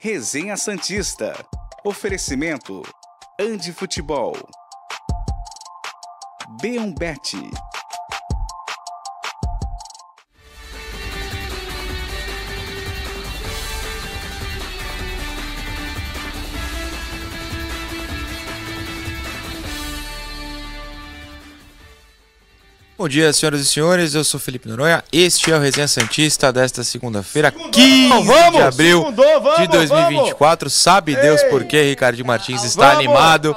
Resenha Santista. Oferecimento. Ande Futebol. Beombete. Bom dia, senhoras e senhores. Eu sou Felipe Noronha. Este é o Resenha Santista desta segunda-feira, 15 vamos, de abril segundou, vamos, de 2024. Vamos. Sabe Deus por que Ricardo ah, Martins está animado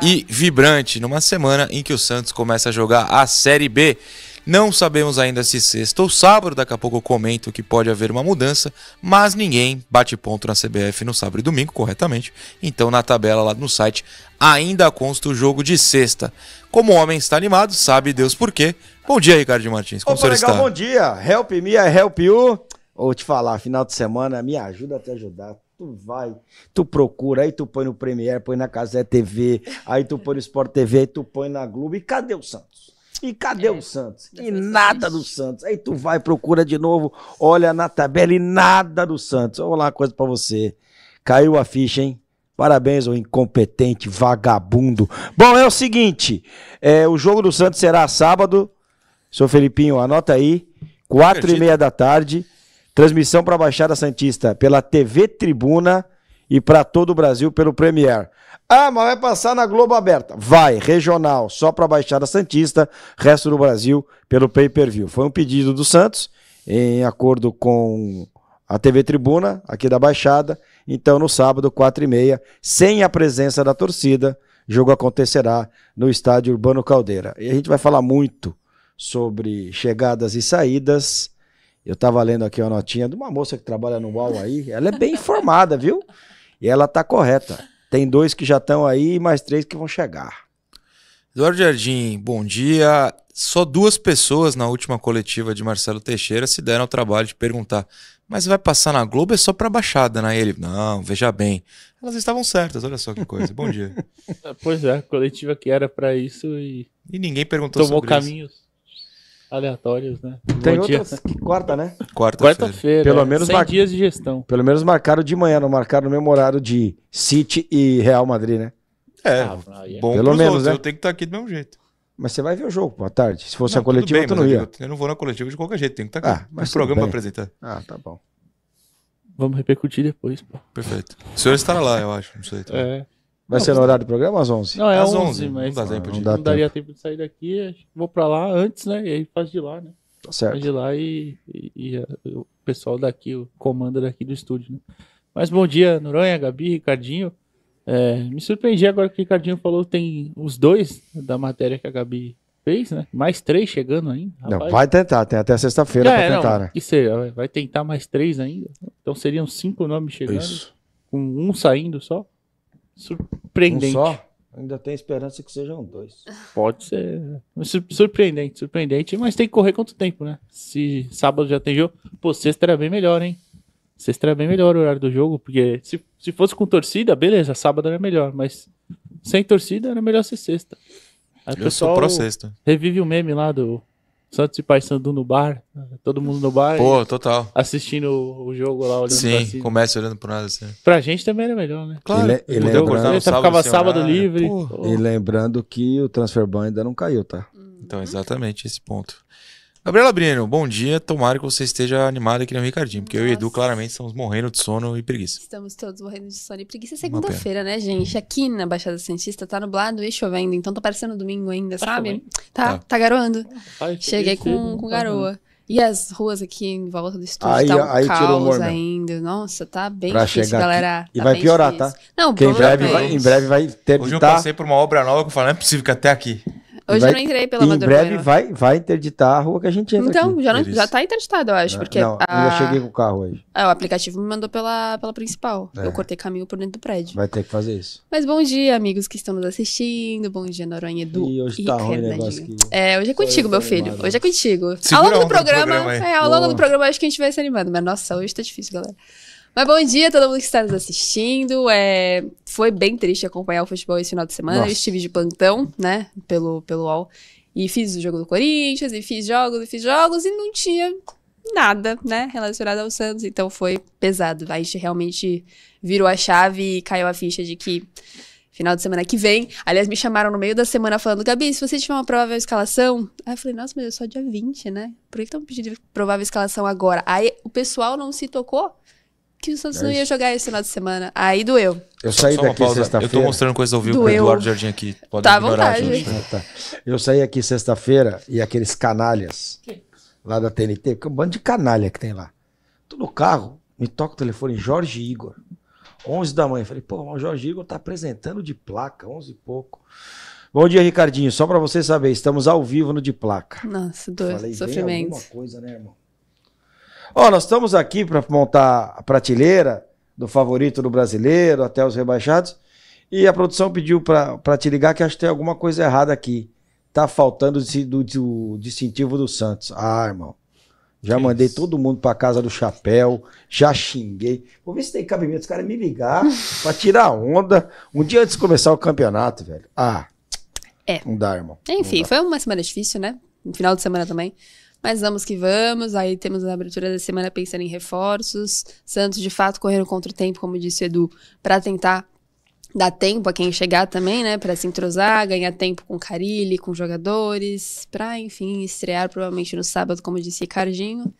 e vibrante numa semana em que o Santos começa a jogar a Série B. Não sabemos ainda se sexta ou sábado, daqui a pouco eu comento que pode haver uma mudança, mas ninguém bate ponto na CBF no sábado e domingo, corretamente. Então, na tabela lá no site, ainda consta o jogo de sexta. Como o homem está animado, sabe Deus por quê. Bom dia, Ricardo Martins. Como Opa, legal, está? bom dia. Help me, help you. Ou te falar, final de semana, me ajuda a te ajudar tu vai, tu procura, aí tu põe no Premier, põe na Casé TV, aí tu põe no Sport TV, aí tu põe na Globo. E cadê o Santos? E cadê é, o Santos? E é nada do Santos. Aí tu vai, procura de novo, olha na tabela e nada do Santos. Vou falar uma coisa para você. Caiu a ficha, hein? Parabéns, o incompetente, vagabundo. Bom, é o seguinte: é, o jogo do Santos será sábado. Seu Felipinho, anota aí. Quatro e meia da tarde. Transmissão para a Baixada Santista pela TV Tribuna e para todo o Brasil pelo Premier. Ah, mas vai passar na Globo Aberta. Vai, regional, só para a Baixada Santista, resto do Brasil pelo pay-per-view. Foi um pedido do Santos, em acordo com a TV Tribuna, aqui da Baixada. Então, no sábado, 4 e meia, sem a presença da torcida, jogo acontecerá no estádio Urbano Caldeira. E a gente vai falar muito sobre chegadas e saídas. Eu estava lendo aqui uma notinha de uma moça que trabalha no UOL aí. Ela é bem informada, viu? E ela tá correta. Tem dois que já estão aí e mais três que vão chegar. Eduardo Jardim, bom dia. Só duas pessoas na última coletiva de Marcelo Teixeira se deram ao trabalho de perguntar: mas vai passar na Globo é só para Baixada, né? é ele, não, veja bem. Elas estavam certas, olha só que coisa. Bom dia. Ah, pois é, coletiva que era para isso e. E ninguém perguntou Tomou sobre caminhos. Isso aleatórios, né? Tem outras que quarta, né? Quarta-feira. Quarta-feira. Pelo é. menos 100 mar... dias de gestão. Pelo menos marcaram de manhã, não marcaram no mesmo horário de City e Real Madrid, né? É, ah, é bom pelo menos, outros, né? Eu tenho que estar aqui do mesmo jeito. Mas você vai ver o jogo à tarde. Se fosse não, a coletiva, bem, tu não ia. Eu, eu não vou na coletiva de qualquer jeito, tenho que estar aqui. Ah, mas programa para apresentar. Ah, tá bom. Vamos repercutir depois, pô. Perfeito. O senhor estará lá, eu acho, não sei. Tá? É. Vai não, ser no horário do programa às 11? Não, é às 11, 11 mas não, de... dá não daria tempo. tempo de sair daqui. Vou para lá antes, né? E aí faz de lá, né? Tá certo. Faz de lá e, e, e é, o pessoal daqui, o comando daqui do estúdio, né? Mas bom dia, Noronha, Gabi, Ricardinho. É, me surpreendi agora que o Ricardinho falou tem os dois da matéria que a Gabi fez, né? Mais três chegando ainda. Rapaz. Não, vai tentar, tem até sexta-feira para é, tentar, não, né? Que seja, vai tentar mais três ainda. Então seriam cinco nomes chegando, Isso. com um saindo só. Surpreendente. Um só? Ainda tem esperança que sejam dois. Pode ser. Surpreendente, surpreendente. Mas tem que correr quanto tempo, né? Se sábado já tem jogo. Pô, sexta era bem melhor, hein? Sexta era bem melhor o horário do jogo, porque se, se fosse com torcida, beleza, sábado era melhor, mas sem torcida era melhor ser sexta. Aí Eu sou pró sexta. Revive o meme lá do Santos e Paysandu no bar, todo mundo no bar. Pô, total. Assistindo o jogo lá, olhando Sim, pra começa olhando pro nada assim. Pra gente também era melhor, né? Claro. Ele, ele lembrando, ele ficava assim, sábado horário, livre. Pô. E lembrando que o transfer ban ainda não caiu, tá? Então, exatamente esse ponto. Gabriela Brino, bom dia. Tomara que você esteja animada aqui no Ricardinho, porque Nossa. eu e Edu claramente estamos morrendo de sono e preguiça. Estamos todos morrendo de sono e preguiça. É segunda-feira, né, gente? Aqui na Baixada Santista tá nublado e chovendo, então tá parecendo domingo ainda, tá sabe? Tá, tá, tá, garoando. Ai, Cheguei com, com tá garoa. e as ruas aqui em volta do estúdio aí, tá um aí caos né? ainda. Nossa, tá bem pra difícil, galera. Aqui. E tá vai piorar, tá? difícil. tá? Não, Porque em breve, vai, em breve vai ter. Hoje eu passei por uma obra nova que eu falei, não é possível que até aqui. Hoje vai, eu não entrei pela madrugada. Em breve vai, vai interditar a rua que a gente entra. Então, aqui. já, não, já tá interditado, eu acho. É, porque não, a... eu cheguei com o carro hoje. É o aplicativo me mandou pela, pela principal. É. Eu cortei caminho por dentro do prédio. Vai ter que fazer isso. Mas bom dia, amigos que estão nos assistindo. Bom dia, Noronha Edu. E hoje tá ruim o negócio aqui. É, hoje é contigo, meu filho. Animado. Hoje é contigo. Segura ao longo do programa. programa é, ao longo do programa acho que a gente vai se animando. Mas nossa, hoje tá difícil, galera. Mas bom dia a todo mundo que está nos assistindo. É, foi bem triste acompanhar o futebol esse final de semana. Nossa. Eu estive de plantão, né, pelo, pelo UOL. E fiz o jogo do Corinthians, e fiz jogos, e fiz jogos, e não tinha nada, né, relacionado ao Santos. Então foi pesado. A gente realmente virou a chave e caiu a ficha de que final de semana que vem. Aliás, me chamaram no meio da semana falando, Gabi, se você tiver uma provável escalação. Aí eu falei, nossa, mas é só dia 20, né? Por que estão pedindo provável escalação agora? Aí o pessoal não se tocou que o Santos é não ia jogar esse final de semana. Aí doeu. Eu saí só daqui sexta-feira. Eu tô mostrando coisa ao vivo pro Eduardo Jardim aqui. Pode tá ignorar, vontade. gente. Ah, tá. Eu saí aqui sexta-feira e aqueles canalhas que? lá da TNT, porque é um bando de canalha que tem lá. Tô no carro, me toca o telefone, Jorge Igor. 11 da manhã. Falei, pô, o Jorge Igor tá apresentando de placa, 11 e pouco. Bom dia, Ricardinho. Só para você saber, estamos ao vivo no de placa. Nossa, Sofrimentos. Falei, sofrimento. Alguma coisa, né, irmão? Ó, oh, nós estamos aqui para montar a prateleira do favorito do brasileiro até os rebaixados. E a produção pediu para te ligar que acho que tem alguma coisa errada aqui. Tá faltando do, do distintivo do Santos. Ah, irmão. Já que mandei isso? todo mundo pra casa do chapéu, já xinguei. Vou ver se tem cabimento os caras me ligar pra tirar onda um dia antes de começar o campeonato, velho. Ah. É. Não dá, irmão. Enfim, dá. foi uma semana difícil, né? Um final de semana também. Mas vamos que vamos. Aí temos a abertura da semana pensando em reforços. Santos, de fato, correndo contra o tempo, como disse o Edu, para tentar dar tempo a quem chegar também, né? Para se entrosar, ganhar tempo com Carilli, com jogadores, para, enfim, estrear provavelmente no sábado, como disse Ricardinho.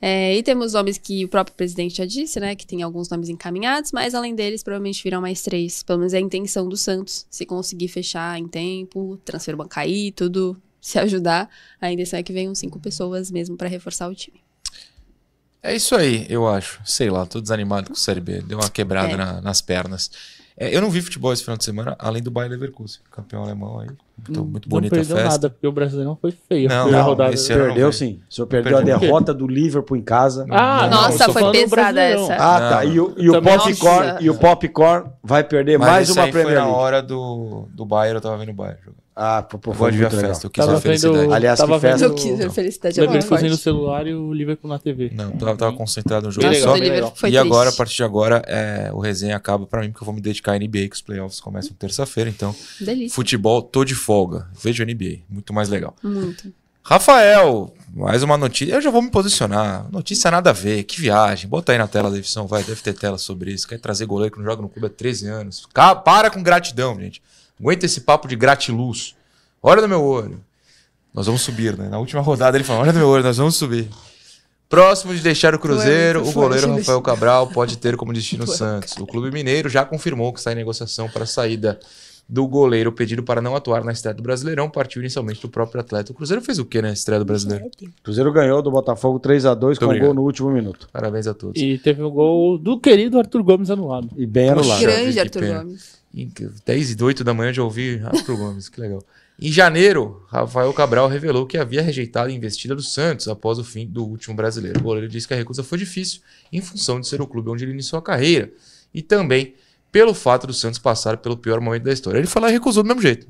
É, e temos nomes que o próprio presidente já disse, né? Que tem alguns nomes encaminhados, mas além deles, provavelmente virão mais três. Pelo menos é a intenção do Santos, se conseguir fechar em tempo, transfer bancair, tudo se ajudar, a intenção é que venham cinco pessoas mesmo para reforçar o time. É isso aí, eu acho. Sei lá, tô desanimado com o Série B. Deu uma quebrada é. na, nas pernas. É, eu não vi futebol esse final de semana, além do Bayern Leverkusen, campeão alemão aí. Então, muito não bonita a festa. Não perdeu nada, porque o não foi feio. Não, não rodada. Esse perdeu não sim. O senhor perdeu, a derrota do Liverpool em casa. Ah, ah nossa, foi pesada essa. Ah, tá. E o, e o popcorn, e o popcorn vai perder Mas mais uma Premier League. foi na hora do, do Bayern, eu tava vendo o Bayern jogar. Ah, pô, pô, foi muito legal. Festa, eu quis tava felicidade. Vendo, Aliás, tava que festa. Vendo, eu quis a felicidade. O Liverpool foi no celular e o Liverpool na TV. Não, eu tava, tava hum. concentrado no jogo Nossa, só. E triste. agora, a partir de agora, é, o resenha acaba pra mim, porque eu vou me dedicar à NBA, que os playoffs começam terça-feira. Então, Delícia. futebol, tô de folga. Vejo a NBA. Muito mais legal. Muito. Rafael, mais uma notícia. Eu já vou me posicionar. Notícia nada a ver. Que viagem. Bota aí na tela da edição, vai. Deve ter tela sobre isso. Quer trazer goleiro que não joga no clube há 13 anos. Para com gratidão, gente. Aguenta esse papo de gratiluz. Olha no meu olho. Nós vamos subir, né? Na última rodada ele falou: olha no meu olho, nós vamos subir. Próximo de deixar o Cruzeiro, o goleiro Rafael Cabral pode ter como destino o Santos. O Clube Mineiro já confirmou que está em negociação para a saída do goleiro pedido para não atuar na estreia do Brasileirão partiu inicialmente do próprio atleta. O Cruzeiro fez o que né, na estreia do Brasileiro? O Cruzeiro ganhou do Botafogo 3 a 2 com um gol no último minuto. Parabéns a todos. E teve o um gol do querido Arthur Gomes anulado. E bem anulado. anulado. Grande Arthur pena. Gomes. 10 e 8 da manhã já ouvi Arthur Gomes, que legal. Em janeiro, Rafael Cabral revelou que havia rejeitado a investida do Santos após o fim do último brasileiro. O goleiro disse que a recusa foi difícil em função de ser o clube onde ele iniciou a carreira e também pelo fato do Santos passar pelo pior momento da história. Ele foi lá e recusou do mesmo jeito.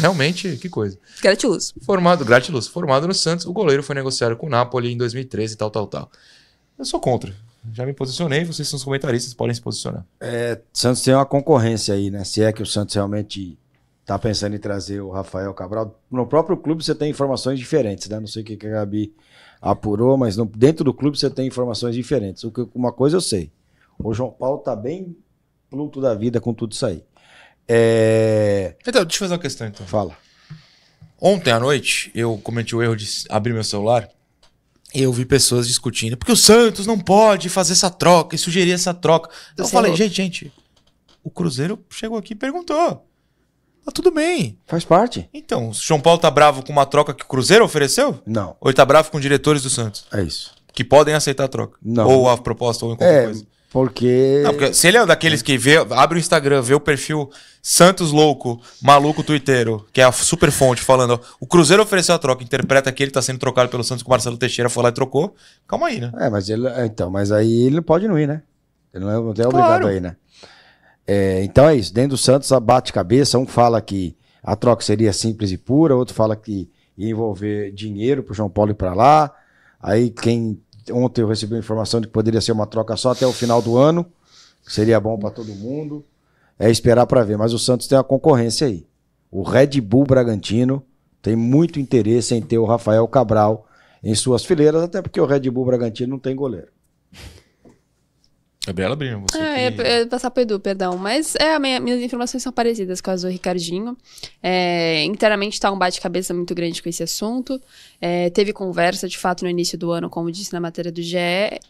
Realmente, que coisa. Gratiluz. Formado, gratiluz. Formado no Santos, o goleiro foi negociado com o Napoli em 2013 e tal, tal, tal. Eu sou contra. Já me posicionei, vocês são os comentaristas, podem se posicionar. É, Santos tem uma concorrência aí, né? Se é que o Santos realmente está pensando em trazer o Rafael Cabral. No próprio clube você tem informações diferentes, né? Não sei o que a Gabi apurou, mas no, dentro do clube você tem informações diferentes. O que, uma coisa eu sei. O João Paulo está bem Pluto da vida com tudo isso aí. É... Então, deixa eu fazer uma questão então. Fala. Ontem à noite eu cometi o erro de abrir meu celular e eu vi pessoas discutindo porque o Santos não pode fazer essa troca e sugerir essa troca. eu falei, gente, gente, o Cruzeiro chegou aqui e perguntou. Tá tudo bem. Faz parte. Então, o João Paulo tá bravo com uma troca que o Cruzeiro ofereceu? Não. Ou ele tá bravo com diretores do Santos? É isso. Que podem aceitar a troca? Não. Ou a proposta ou qualquer é, coisa? Porque... Não, porque se ele é um daqueles que vê, abre o Instagram, vê o perfil Santos Louco, maluco Twitter, que é a super fonte, falando: ó, o Cruzeiro ofereceu a troca, interpreta que ele tá sendo trocado pelo Santos, com o Marcelo Teixeira foi lá e trocou. Calma aí, né? É, mas ele. É, então, mas aí ele pode não ir, né? Ele não é, não é claro. obrigado aí, né? É, então é isso. Dentro do Santos, abate cabeça. Um fala que a troca seria simples e pura, outro fala que ia envolver dinheiro pro João Paulo ir pra lá. Aí quem ontem eu recebi a informação de que poderia ser uma troca só até o final do ano, que seria bom para todo mundo. É esperar para ver, mas o Santos tem a concorrência aí. O Red Bull Bragantino tem muito interesse em ter o Rafael Cabral em suas fileiras, até porque o Red Bull Bragantino não tem goleiro. Gabriela é Brino, você. É, que... é, é, passar pro Edu, perdão. Mas é, minha, minhas informações são parecidas com as do Ricardinho. É, internamente tá um bate-cabeça muito grande com esse assunto. É, teve conversa, de fato, no início do ano, como disse na matéria do GE,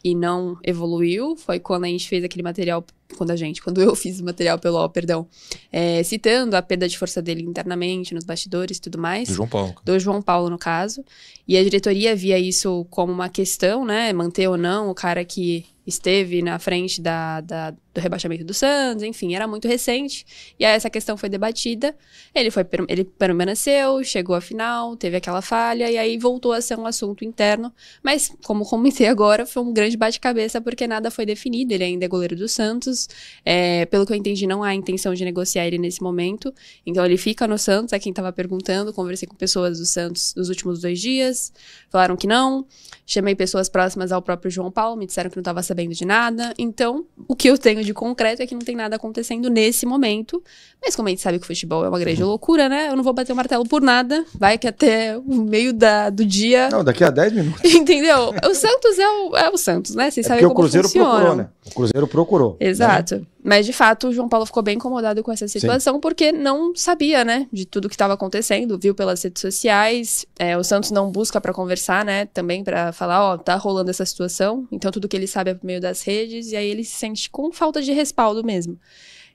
e não evoluiu. Foi quando a gente fez aquele material quando a gente, quando eu fiz o material pelo UOL, perdão, é, citando a perda de força dele internamente, nos bastidores e tudo mais. Do João Paulo. Do João Paulo, no caso. E a diretoria via isso como uma questão, né? Manter ou não o cara que esteve na frente da, da, do rebaixamento do Santos, enfim, era muito recente. E aí essa questão foi debatida. Ele foi ele permaneceu, chegou à final, teve aquela falha e aí voltou a ser um assunto interno, mas como comentei agora, foi um grande bate-cabeça porque nada foi definido, ele ainda é goleiro do Santos. É, pelo que eu entendi, não há intenção de negociar ele nesse momento. Então ele fica no Santos, é quem estava perguntando, conversei com pessoas do Santos nos últimos dois dias, falaram que não. Chamei pessoas próximas ao próprio João Paulo, me disseram que não estava sabendo de nada. Então, o que eu tenho de concreto é que não tem nada acontecendo nesse momento. Mas como a gente sabe que o futebol é uma grande uhum. loucura, né? Eu não vou bater o martelo por nada. Vai que até o meio da, do dia. Não, daqui a 10 minutos. Entendeu? O Santos é o, é o Santos, né? Vocês é sabem como o Cruzeiro procurou, né? O Cruzeiro procurou. Né? Exato. Né? Mas, de fato, o João Paulo ficou bem incomodado com essa situação, Sim. porque não sabia, né, de tudo que estava acontecendo, viu pelas redes sociais. É, o Santos não busca para conversar, né, também para falar, ó, tá rolando essa situação. Então, tudo que ele sabe é por meio das redes, e aí ele se sente com falta de respaldo mesmo.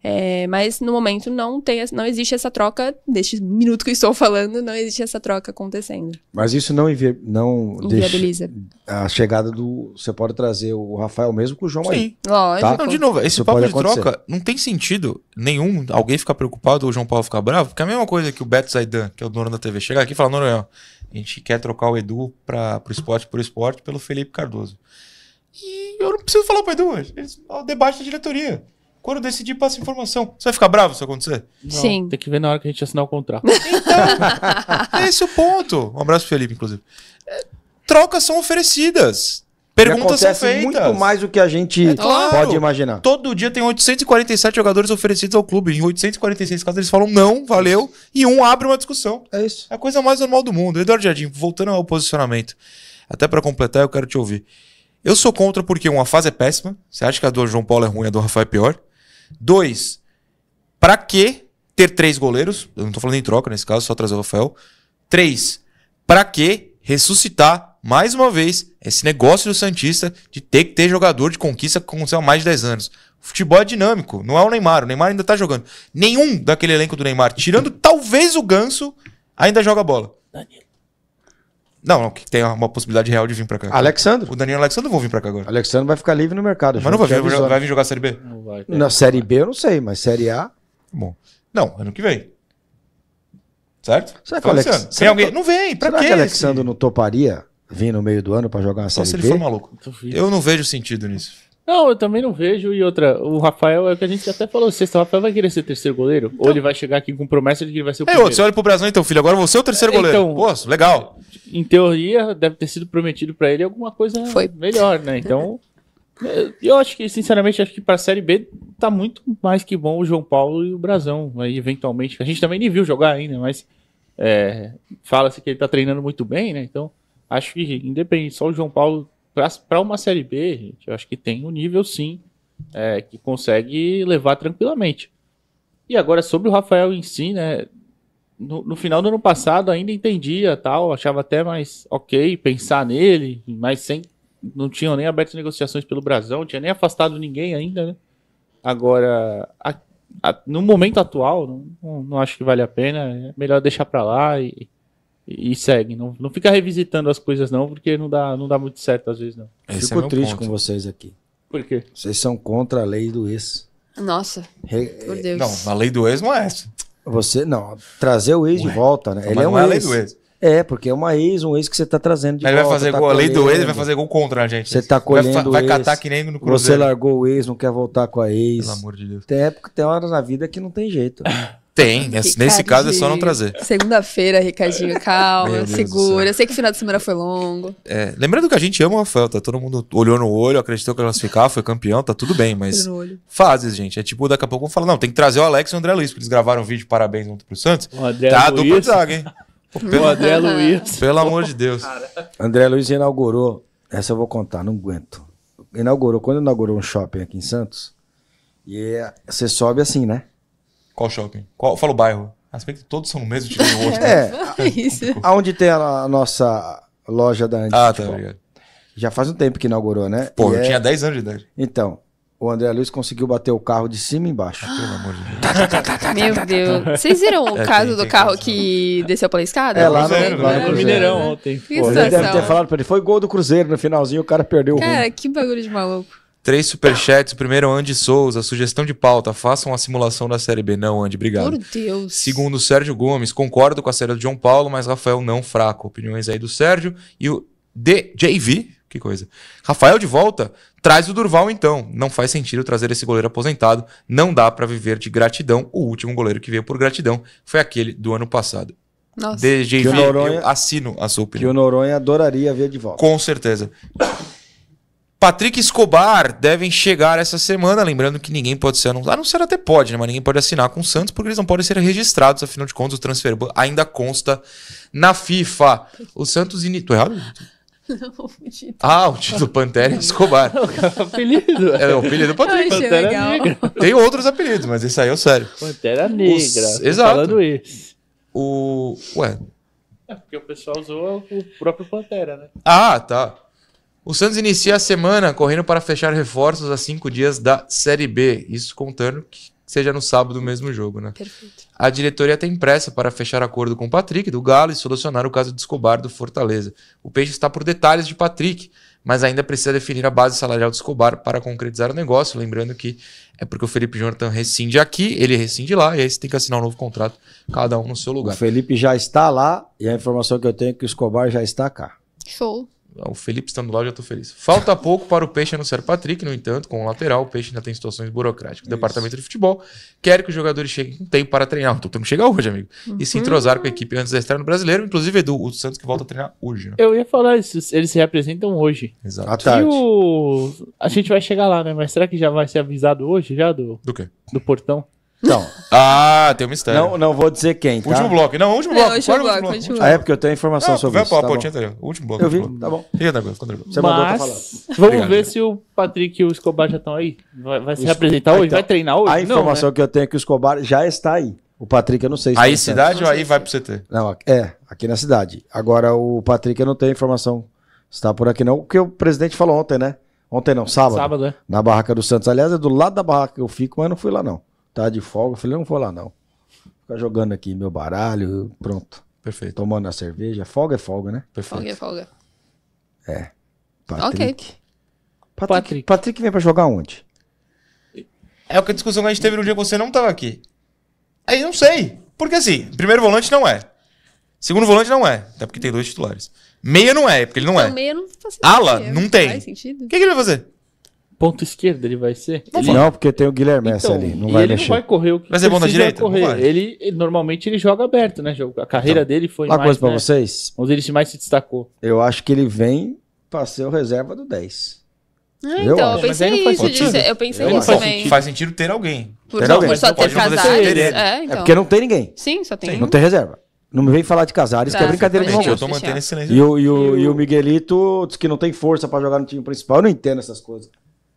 É, mas no momento não tem, não existe essa troca, neste minuto que estou falando, não existe essa troca acontecendo. Mas isso não, invi não inviabiliza. a chegada do. Você pode trazer o Rafael mesmo com o João Sim. aí. Lógico. Tá? Não, de novo, esse isso papo de acontecer. troca não tem sentido nenhum alguém ficar preocupado ou o João Paulo ficar bravo, porque é a mesma coisa que o Beto Zaidan, que é o dono da TV, chegar aqui e falar: Noronha, a gente quer trocar o Edu para o esporte por esporte pelo Felipe Cardoso. E eu não preciso falar para o Edu, o debate da diretoria. Quando eu decidir, passa informação. Você vai ficar bravo se acontecer? Não. Sim. Tem que ver na hora que a gente assinar o contrato. Então, é esse o ponto. Um abraço, Felipe, inclusive. É, trocas são oferecidas. Perguntas são feitas. muito mais do que a gente é, claro. pode imaginar. Todo dia tem 847 jogadores oferecidos ao clube. Em 846 casos, eles falam não, valeu, e um abre uma discussão. É isso. É a coisa mais normal do mundo. Eduardo Jardim, voltando ao posicionamento, até para completar, eu quero te ouvir. Eu sou contra porque uma fase é péssima. Você acha que a do João Paulo é ruim, a do Rafael é pior. Dois, para que ter três goleiros? Eu não tô falando em troca nesse caso, só trazer o Rafael. Três, para que ressuscitar mais uma vez esse negócio do Santista de ter que ter jogador de conquista que aconteceu há mais de 10 anos? O futebol é dinâmico, não é o Neymar. O Neymar ainda tá jogando. Nenhum daquele elenco do Neymar, tirando talvez o Ganso, ainda joga bola. Danilo. Não, que tem uma possibilidade real de vir pra cá. Alexandre, O Danilo Alexandre vão vir pra cá agora. Alexandre vai ficar livre no mercado. Mas não vai vir, vai vir jogar Série B? Não vai. Na Série B eu não sei, mas Série A... Bom, não, ano que vem. Certo? Será que o Alex... alguém... Não vem, pra Será quê? Será que Alexandre esse... não toparia vir no meio do ano pra jogar uma Série B? Nossa, se ele for maluco. Eu não vejo sentido nisso. Não, eu também não vejo. E outra, o Rafael é o que a gente até falou sexta. O Rafael vai querer ser terceiro goleiro? Então... ou ele vai chegar aqui com promessa de que ele vai ser o é, primeiro? É, você olha pro Brasil então, filho. Agora você é o terceiro goleiro. Então, Pô, legal. Em teoria, deve ter sido prometido para ele alguma coisa Foi. melhor, né? Então. Eu acho que, sinceramente, acho que pra Série B tá muito mais que bom o João Paulo e o Brasão, aí, eventualmente. A gente também nem viu jogar ainda, mas é, fala-se que ele tá treinando muito bem, né? Então, acho que independente, só o João Paulo para uma Série B, gente, eu acho que tem um nível sim é, que consegue levar tranquilamente. E agora, sobre o Rafael em si, né? No, no, final do ano passado ainda entendia tal, achava até mais ok pensar nele, mas sem. Não tinham nem aberto negociações pelo Brasão, não tinha nem afastado ninguém ainda, né? Agora, a, a, no momento atual, não, não, acho que vale a pena, é melhor deixar para lá e, e segue. Não, não fica revisitando as coisas, não, porque não dá, não dá muito certo às vezes, não. Esse Fico é triste ponto. com vocês aqui. Por quê? Vocês são contra a lei do ex. Nossa. Re... Por Deus. Não, a lei do ex não é essa. Você, não, trazer o ex Ué. de volta, né? Ele é um é ex. ex. É, porque é uma ex, um ex que você está trazendo de ele volta. Vai fazer tá gol, a lei do ex, ele vai fazer gol contra a gente. Você está colhendo vai, vai catar que nem no Cruzeiro. Você largou o ex, não quer voltar com a ex. Pelo amor de Deus. Tem época, tem horas na vida que não tem jeito. Né? Tem, Ricardinho. nesse caso é só não trazer. Segunda-feira, Ricardinho, calma, segura. Eu sei que o final de semana foi longo. É, lembrando que a gente ama o Rafael, tá? Todo mundo olhou no olho, acreditou que classificar, foi campeão, tá tudo bem, mas fases, gente. É tipo, daqui a pouco vão falar, não, tem que trazer o Alex e o André Luiz, porque eles gravaram um vídeo parabéns junto pro Santos. O André tá Luiz. dupla de zaga, hein? Pô, pelo, o André Luiz. Pelo amor de Deus. André Luiz inaugurou, essa eu vou contar, não aguento. Inaugurou, quando inaugurou um shopping aqui em Santos, e é, você sobe assim, né? Qual shopping? Qual, fala o bairro. Ah, que todos são no mesmo tipo de é outro. É, é isso. Aonde tem a, a nossa loja da Andy Ah, tá, Já faz um tempo que inaugurou, né? Pô, e eu é... tinha 10 anos de idade. Então, o André Luiz conseguiu bater o carro de cima e embaixo. Ah, pelo amor de Deus. Tá, tá, tá, Meu Deus. Vocês viram o é, caso tem, do tem carro que desceu pela escada? É, lá no, né? lá no Cruzeiro. Mineirão ontem. Pô, ele deve ter falado pra ele. Foi gol do Cruzeiro no finalzinho, o cara perdeu o Cara, que bagulho de maluco. Três superchats. primeiro, Andy Souza. Sugestão de pauta. Façam a simulação da Série B. Não, Andy, obrigado. Por Deus. Segundo, Sérgio Gomes. Concordo com a série do João Paulo, mas Rafael não fraco. Opiniões aí do Sérgio. E o DJV. Que coisa. Rafael de volta. Traz o Durval então. Não faz sentido trazer esse goleiro aposentado. Não dá para viver de gratidão. O último goleiro que veio por gratidão foi aquele do ano passado. Nossa. DJV, Noronha, eu assino a sua opinião. Que o Noronha adoraria ver de volta. Com certeza. Patrick Escobar devem chegar essa semana, lembrando que ninguém pode ser anunciado. Anunciado até pode, né? Mas ninguém pode assinar com o Santos porque eles não podem ser registrados, afinal de contas, o transfer ainda consta na FIFA. O Santos ini... Tô errado? Não, o título. Ah, o título Pantera Escobar. É o apelido. É. é o apelido Patrick. Pantera. Pantera Negra. Tem outros apelidos, mas esse aí é o sério. Pantera Negra. Os... Exato. Falando isso. O. Ué. É porque o pessoal usou o próprio Pantera, né? Ah, tá. O Santos inicia a semana correndo para fechar reforços a cinco dias da Série B. Isso contando que seja no sábado o mesmo jogo, né? Perfeito. A diretoria tem pressa para fechar acordo com o Patrick do Galo e solucionar o caso de Escobar do Fortaleza. O Peixe está por detalhes de Patrick, mas ainda precisa definir a base salarial de Escobar para concretizar o negócio. Lembrando que é porque o Felipe Jonathan rescinde aqui, ele rescinde lá, e aí você tem que assinar um novo contrato, cada um no seu lugar. O Felipe já está lá e a informação que eu tenho é que o Escobar já está cá. Show. Ah, o Felipe estando lá, eu já estou feliz. Falta pouco para o Peixe anunciar o Patrick, no entanto, com o lateral, o Peixe ainda tem situações burocráticas. O departamento de futebol quer que os jogadores cheguem com tempo para treinar. Então temos que chegar hoje, amigo. Uhum. E se uhum. entrosar com a equipe antes da estreia no brasileiro, inclusive Edu, o Santos que volta a treinar hoje. Né? Eu ia falar isso, eles se representam hoje. Exato. À tarde. O... A gente vai chegar lá, né? Mas será que já vai ser avisado hoje já do, do, quê? do portão? Então. ah, tem um mistério. Não, não vou dizer quem, tá? Último bloco. Não, último bloco. Não, último, bloco, último bloco. Último bloco. é porque eu tenho informação sobre isso. tá tá Último bloco. Eu vi, bloco. tá bom. Fica tranquilo, tranquilo. Você Mas... mandou pra Vamos Obrigado, ver se o Patrick e o Escobar já estão aí. Vai, vai se representar hoje? Então, vai treinar hoje? A informação né? que eu tenho é que o Escobar já está aí. O Patrick, eu não sei se Aí cidade ou aí vai pro CT? Não, é, aqui na cidade. Agora, o Patrick, eu não tenho informação está por aqui não. O que o presidente falou ontem, né? Ontem não, sábado. Sábado, é. Na barraca do Santos. Aliás, é do lado da barraca que eu fico, mas não fui lá não tá de folga. Eu falei, não vou lá não. Ficar jogando aqui meu baralho, pronto. Perfeito. Tomando a cerveja. Folga é folga, né? Perfeito. Folga é folga. É. Patrick. Ok. Patrick, Patrick. Patrick vem pra jogar onde? É o que a discussão que a gente teve no dia que você não tava aqui. Aí não sei. Porque assim, primeiro volante não é. Segundo volante não é. Até porque tem dois titulares. Meia não é, porque ele não, não é. Meia não faz sentido. Ala, não tem. Faz sentido. O que, que ele vai fazer? ponto esquerdo ele vai ser? Ele... Não, porque tem o Guilherme então, ali, não vai ele mexer. não vai correr o que Mas é bom na direita, correr. Ele, ele, normalmente ele joga aberto, né? A carreira então, dele foi uma mais, coisa para né? vocês. Onde ele mais se destacou. Eu acho que ele vem para ser o reserva do 10. Ah, então, eu, eu pensei isso, disso, eu pensei eu isso também. Faz sentido ter alguém. Por, ter alguém. por só ter É, então. é, porque não tem ninguém. Sim, só tem. Sim. Não tem reserva. Não me vem falar de Casares, tá, que é ah, brincadeira de Eu tô mantendo esse silêncio. E o, e, o, e o Miguelito diz que não tem força para jogar no time principal. Eu não entendo essas coisas.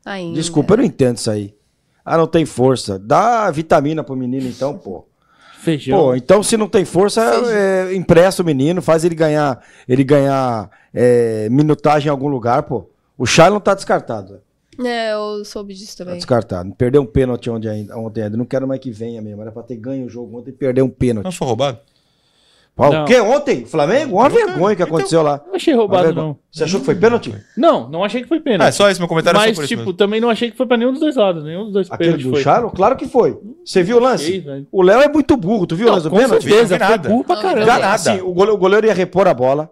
Ainda. Desculpa, eu não entendo isso aí. Ah, não tem força. Dá vitamina pro menino então, pô. Feijão. Pô, então se não tem força, é, empresta o menino, faz ele ganhar, ele ganhar é, minutagem em algum lugar, pô. O Shailon tá descartado. Né? É, eu soube disso tá também. Tá descartado. Perdeu um pênalti ontem ainda, ontem Não quero mais que venha mesmo. Era pra ter ganho o jogo ontem e perder um pênalti. Não foi roubado? Qual Não. Que ontem, Flamengo, uma vergonha que então, aconteceu então, lá. Não achei roubado, não. Você achou que foi pênalti? Não, não achei que foi pênalti. Ah, é só esse meu comentário. É Mas, tipo, também não achei que foi pra nenhum dos dois lados, nenhum dos dois Aquele do Charo? Claro que foi. Você viu o lance? o Léo é muito burro, tu viu não, o lance do pênalti? Certeza, não, nada. burro pra caramba. Não, nada. Assim, o, goleiro, o goleiro ia repor a bola.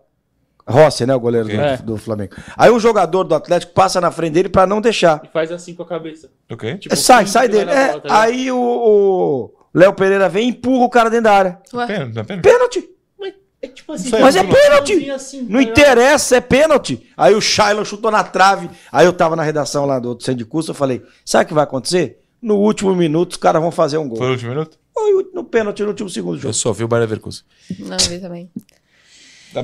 Rossi, né? O goleiro do, é. do, Flamengo. Aí o jogador do Atlético passa na frente dele pra não deixar. E faz assim com a cabeça. Ok. Tipo, sai, sai dele. Tá é, aí o, o Léo Pereira vem e empurra o cara dentro da área. Ué. Pênalti, Mas é, tipo assim, Mas é, é pênalti. É assim, não tá interessa, é pênalti. Aí o Shailon chutou na trave. Aí eu tava na redação lá do outro centro de curso, eu falei, sabe o que vai acontecer? No último minuto os caras vão fazer um gol. Foi no último minuto? Foi no pênalti no último segundo jogo. Eu só vi o Bayer Leverkusen. Não, eu vi também.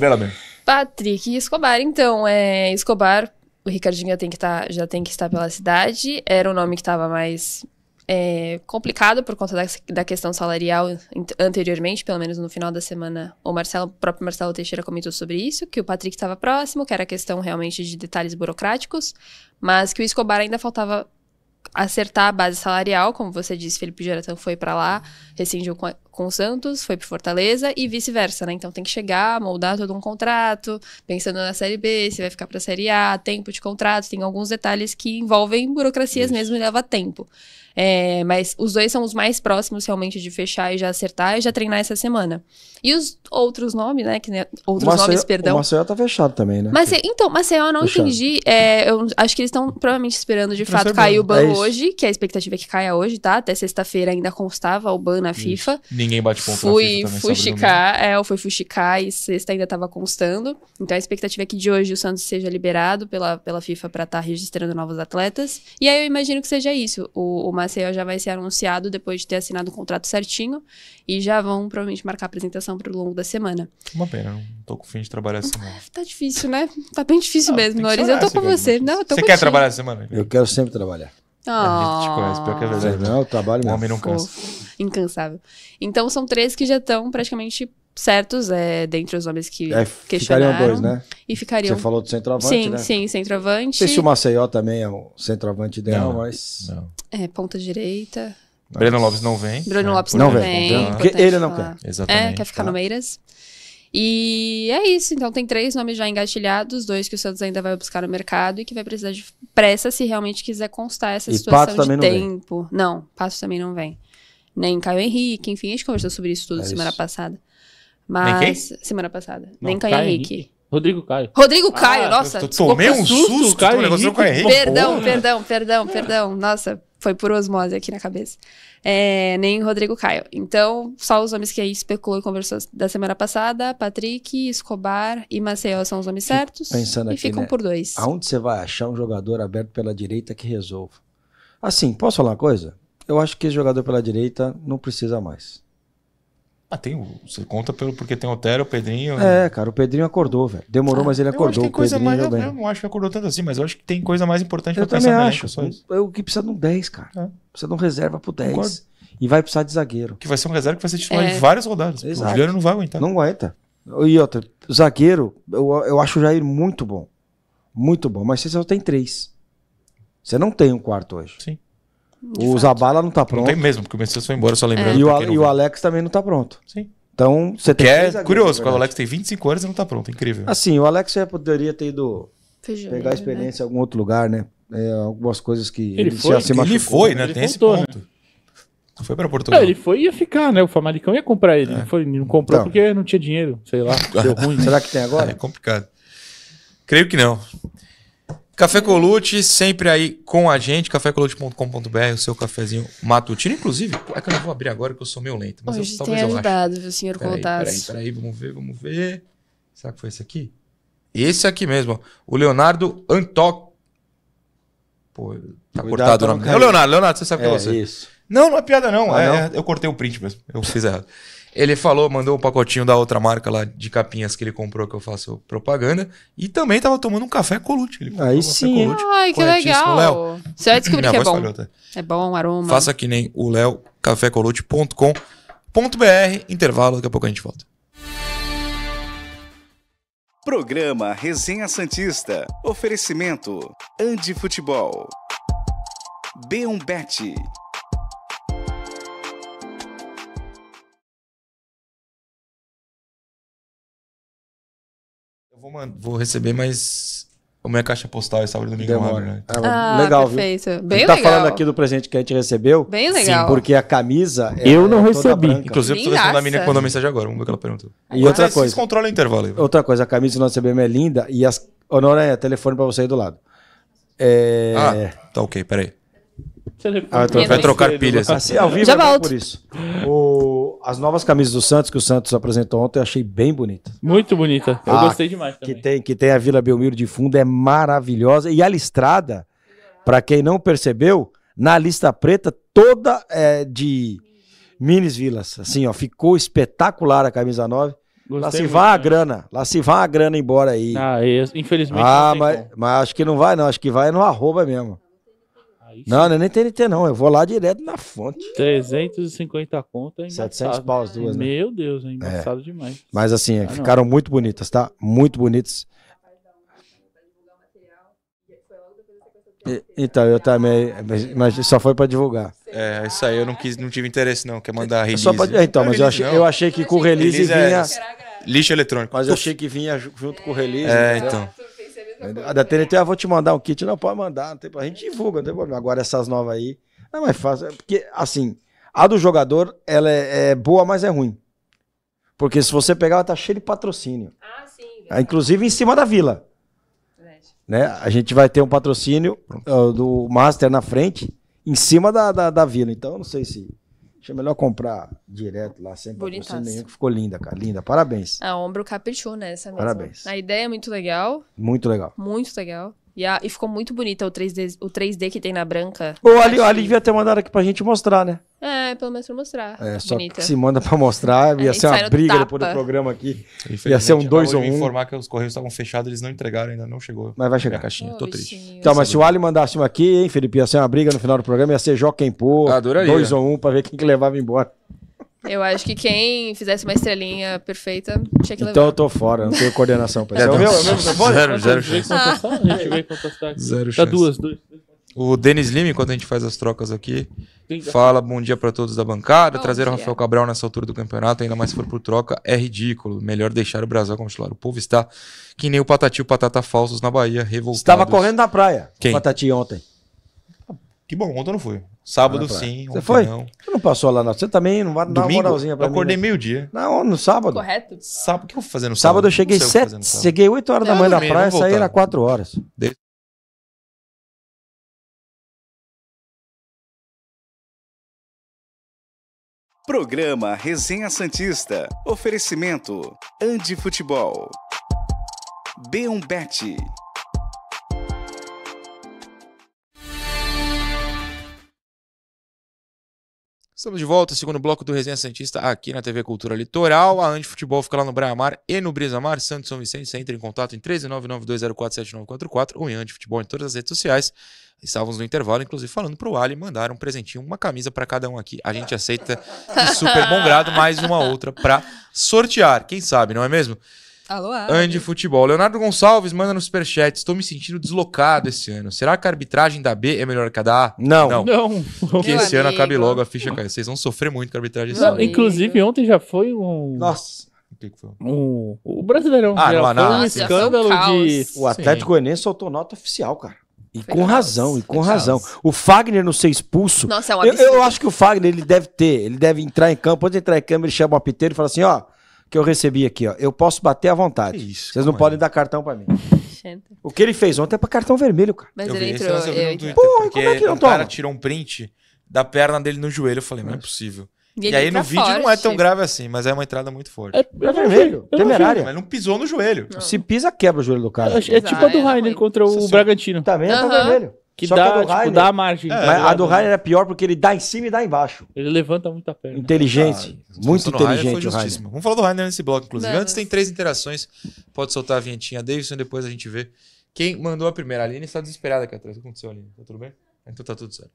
bela mesmo. Patrick Escobar, então. É, Escobar, o Ricardinho já tem que, tá, já tem que estar pela cidade. Era o nome que estava mais é, complicado por conta da, da, questão salarial anteriormente, pelo menos no final da semana. O Marcelo, o próprio Marcelo Teixeira comentou sobre isso, que o Patrick estava próximo, que era questão realmente de detalhes burocráticos, mas que o Escobar ainda faltava acertar a base salarial, como você disse, Felipe Geratan foi para lá, rescindiu com, com o Santos, foi para Fortaleza e vice-versa, né? Então tem que chegar, moldar todo um contrato, pensando na Série B, se vai ficar para a Série A, tempo de contrato, tem alguns detalhes que envolvem burocracias Isso. mesmo e leva tempo. É, mas os dois são os mais próximos realmente de fechar e já acertar e já treinar essa semana. E os outros nomes, né? Que, né, outros Maceió, nomes, perdão. Maceió tá fechado também, né? Mas, então, Maceió eu não fechado. entendi. É, eu acho que eles estão provavelmente esperando de fato cair o ban é hoje, que a expectativa é que caia hoje, tá? Até sexta-feira ainda constava o ban na isso. FIFA. Ninguém bate ponto fui na FIFA Fui fuxicar, é, eu fui fuxicar e sexta ainda tava constando. Então a expectativa é que de hoje o Santos seja liberado pela, pela FIFA para estar tá registrando novos atletas. E aí eu imagino que seja isso. O, o Maceió já vai ser anunciado depois de ter assinado o contrato certinho e já vão provavelmente marcar a apresentação programação pro longo da semana. Uma pena, não tô com fim de trabalhar essa semana. Tá difícil, né? Tá bem difícil ah, mesmo, Noris. Eu tô com você. Não, tô você quer trabalhar essa semana? Eu quero sempre trabalhar. Oh. A gente te conhece, pior que a é verdade. Não, né? eu trabalho mesmo. homem não cansa. Incansável. Então são três que já estão praticamente certos é, dentre os homens que é, questionaram. Ficariam dois, né? E ficariam. Você falou do centroavante, sim, né? Sim, centroavante. Não sei se o Maceió também é o centroavante ideal, não, mas... Não. É, ponta direita. Breno Lopes não vem. Breno é. Lopes não, não vem. vem. Então, Porque ele não falar. quer. É, Exatamente. É, quer ficar tá. no Meiras. E é isso. Então tem três nomes já engatilhados, dois que o Santos ainda vai buscar no mercado e que vai precisar de pressa se realmente quiser constar essa e situação Pato de não tempo. Vem. Não, Passo também não vem. Nem Caio Henrique, enfim, a gente conversou sobre isso tudo é semana isso. passada. Mas. Semana passada. Não, Nem Caio, Caio Henrique. Henrique. Rodrigo Caio. Rodrigo Caio, ah, nossa. tomei um susto, susto Caio, Henrique. Caio Henrique. Perdão, perdão, perdão, perdão. É. Nossa, foi por osmose aqui na cabeça. É, nem Rodrigo Caio. Então, só os nomes que aí especulou e conversou da semana passada, Patrick, Escobar e Maceió são os nomes Fico certos. Pensando e aqui, ficam né? por dois. Aonde você vai achar um jogador aberto pela direita que resolva? Assim, posso falar uma coisa? Eu acho que esse jogador pela direita não precisa mais. Mas ah, tem, você conta pelo porque tem o Otero, o Pedrinho. É, cara, o Pedrinho acordou, velho. Demorou, ah, mas ele acordou. Eu acho que tem coisa mais, eu, eu, não acho que acordou tanto assim, mas eu acho que tem coisa mais importante para pensar na acho. Só isso. o que precisa de um 10, cara. É. Precisa de um reserva pro 10. Concordo. E vai precisar de zagueiro. Que vai ser um reserva que vai ser titular é. em várias rodadas. Exato. O Juliano não vai aguentar. Não aguenta. E outra, zagueiro, eu, eu acho o Jair muito bom. Muito bom. Mas você só tem três. Você não tem um quarto hoje. Sim. De o fato. Zabala não tá pronto. Não tem mesmo, porque o Messias foi embora, só lembrando. É. E, o, e o Alex também não tá pronto. Sim. Então, você tem é que é curioso, quando o Alex tem 25 anos e não tá pronto, incrível. Assim, o Alex já poderia ter ido Feijão, pegar a né? experiência né? em algum outro lugar, né? É, algumas coisas que ele, ele foi, já se machucou. Ele foi, né? Ele tem esse né? ponto. Né? Foi para Portugal. É, ele foi e ia ficar, né? O Famalicão ia comprar ele. É. Não, foi, não comprou então. porque não tinha dinheiro, sei lá. Deu ruim. Né? Será que tem agora? É complicado. Creio que não. Café Colute, sempre aí com a gente, cafécolute.com.br, o seu cafezinho matutino. Inclusive, é que eu não vou abrir agora que eu sou meio lento, mas Hoje eu, talvez tem eu ajudado, acho. viu, senhor Coltaço? Peraí, peraí, vamos ver, vamos ver. Será que foi esse aqui? Esse aqui mesmo, ó. o Leonardo Antoc. Pô, tá Cuidado cortado o nome. É o Leonardo, Leonardo, você sabe que é, é você. Isso. Não, não é piada não, ah, é, não? É, eu cortei o print mesmo, eu fiz errado. Ele falou, mandou um pacotinho da outra marca lá de capinhas que ele comprou, que eu faço propaganda. E também tava tomando um café colute. Ele Aí sim. Colute, Ai, que legal. Você vai descobrir que é bom. É bom, aroma. Faça que nem o Léo, cafécolute.com.br. Intervalo, daqui a pouco a gente volta. Programa Resenha Santista. Oferecimento. Andi Futebol. B1Bet. Eu vou, mano, vou receber, mais uma é minha caixa postal é sábado e domingo é Demora. Né? Ah, legal, perfeito. viu? Bem a tá gente legal. tá falando aqui do presente que a gente recebeu. Bem legal. Sim, porque a camisa. É, eu não é recebi. Inclusive, tô respondendo a menina que mandou mensagem agora. Vamos ver o que ela perguntou. E outra coisa. Vocês controlam o intervalo aí. Outra coisa, a camisa do nós CBM é linda e as. Honora é telefone pra você aí do lado. É... Ah, tá ok, peraí. Ah, tô... Vai trocar pilhas. Assim, ao vivo Já é volto. por isso. O as novas camisas do Santos que o Santos apresentou ontem eu achei bem bonita. Muito bonita. Eu ah, gostei demais também. Que tem, que tem a Vila Belmiro de fundo, é maravilhosa. E a listrada, para quem não percebeu, na lista preta toda é, de minis vilas. Assim, ó, ficou espetacular a camisa 9. Gostei lá se vá a grana, lá se vá a grana embora aí. Ah, infelizmente. Ah, mas, mas acho que não vai, não. Acho que vai no arroba mesmo. Aí não, não é nem TNT, não. Eu vou lá direto na fonte. 350 conto é 700 pau as duas, né? Meu Deus, é, é. embaçado é. demais. Mas assim, ah, é, ficaram não. muito bonitas, tá? Muito bonitas. Então, eu também, mas só foi para divulgar. É, isso aí eu não quis, não tive interesse não, quer mandar release. É só pra, então, mas eu achei, eu achei que com o release, vinha... É lixo eletrônico. Mas eu achei que vinha junto com o release. É, então. A da TNT, né? eu ah, vou te mandar um kit. Não, pode mandar, não tem A gente divulga, não tem problema. Agora essas novas aí, é mais fácil. É porque, assim, a do jogador, ela é, é boa, mas é ruim. Porque se você pegar, ela tá cheia de patrocínio. Ah, sim. É, inclusive em cima da vila. Né? A gente vai ter um patrocínio uh, do Master na frente, em cima da, da, da vila. Então, não sei se Achei melhor comprar direto lá, sem patrocínio nenhum, que ficou linda, cara. Linda, parabéns. A Ombro caprichou nessa mesmo. Parabéns. A ideia é muito legal. Muito legal. Muito legal. E, a, e ficou muito bonita o 3D, o 3D que tem na branca. o ali, ali devia ter mandado aqui pra gente mostrar, né? É, pelo menos pra mostrar. É, só Bonita. que se manda pra mostrar, é, ia ser uma briga tapa. depois do programa aqui. Ia ser um dois ou um. Eu informar que os correios estavam fechados, eles não entregaram, ainda não chegou. Mas vai chegar. caixinha, oh, tô triste. Então, mas se o Ali mandasse uma aqui, hein, Felipe, ia ser uma briga no final do programa, ia ser Joaquim Pô, ah, Adoraria. dois ou um, pra ver quem que levava embora. Eu acho que quem fizesse uma estrelinha perfeita tinha que levar. Então eu tô fora, não tenho coordenação pra é, isso. É, é o meu, é o meu. Zero, zero chance. Ah. Zero chance. Tá duas, duas. O Denis Lima, enquanto a gente faz as trocas aqui, fala bom dia para todos da bancada. Bom Trazer dia. o Rafael Cabral nessa altura do campeonato, ainda mais se for por troca, é ridículo. Melhor deixar o Brasil como O povo está que nem o Patati e o Patata falsos na Bahia, revoltados. Estava correndo na praia, Quem? o Patati ontem. Que bom, ontem eu não fui. Sábado ah, sim. Você foi? Não. Você não passou lá, não. Você também não vai dar uma moralzinha pra eu mim. Eu né? acordei meio-dia. Não, no sábado. Correto. Sábado, o que eu vou fazer no sábado? Sábado eu cheguei, sete, cheguei 8 horas não, da manhã na praia, saí era 4 horas. De Programa Resenha Santista. Oferecimento: Andi Futebol. Beombete. Estamos de volta, segundo bloco do Resenha Santista, aqui na TV Cultura Litoral. A Andi Futebol fica lá no Brahmar e no Brisa Mar. Santos São Vicente, você entra em contato em 13992047944 ou em Andi Futebol em todas as redes sociais. Estávamos no intervalo, inclusive, falando para o Ali mandar um presentinho, uma camisa para cada um aqui. A gente aceita de super bom grado, mais uma outra para sortear. Quem sabe, não é mesmo? Alô, Andy Futebol. Leonardo Gonçalves manda no superchat. Estou me sentindo deslocado esse ano. Será que a arbitragem da B é melhor que a da A? Não. Não. não. Porque Meu esse amigo. ano acabe logo a ficha caiu. Vocês vão sofrer muito com a arbitragem esse ano. Inclusive, ontem já foi um. Nossa. O que, foi? O Brasileirão. Ah, não, não, não. um escândalo de. O Atlético Goianiense soltou nota oficial, cara. E foi com caos. razão, e com foi razão. Caos. O Fagner não ser expulso. Nossa, é um Eu, eu acho que o Fagner ele deve ter, ele deve entrar em campo. Antes de entrar em campo, ele chama o apiteiro e fala assim: ó, que eu recebi aqui, ó. Eu posso bater à vontade. Isso, Vocês não podem dar cartão para mim. O que ele fez ontem é pra cartão vermelho, cara. Mas eu ele entrou. Eu vi Twitter, Pô, como é que não O cara tirou um print da perna dele no joelho. Eu falei, não é possível. E, e aí no vídeo forte. não é tão grave assim, mas é uma entrada muito forte. É, é vermelho, temerária. Mas não pisou no joelho. Não. Se pisa, quebra o joelho do cara. É, é tipo a do é, Rainer contra o Bragantino. Tá vendo? Tá vermelho. Que Só dá, que a, do tipo, Rainer, dá a margem. É, tá a do Rainer é pior porque ele dá em cima e dá embaixo. Ele levanta muito a perna. Inteligente. Ah, muito inteligente o Rainer. Vamos falar do Rainer nesse bloco, inclusive. Não, Antes tem três interações. Pode soltar a vinhetinha Davidson, depois a gente vê. Quem mandou a primeira? A Aline está desesperada aqui atrás. O que aconteceu, Aline? Tá tudo bem? Então tá tudo certo.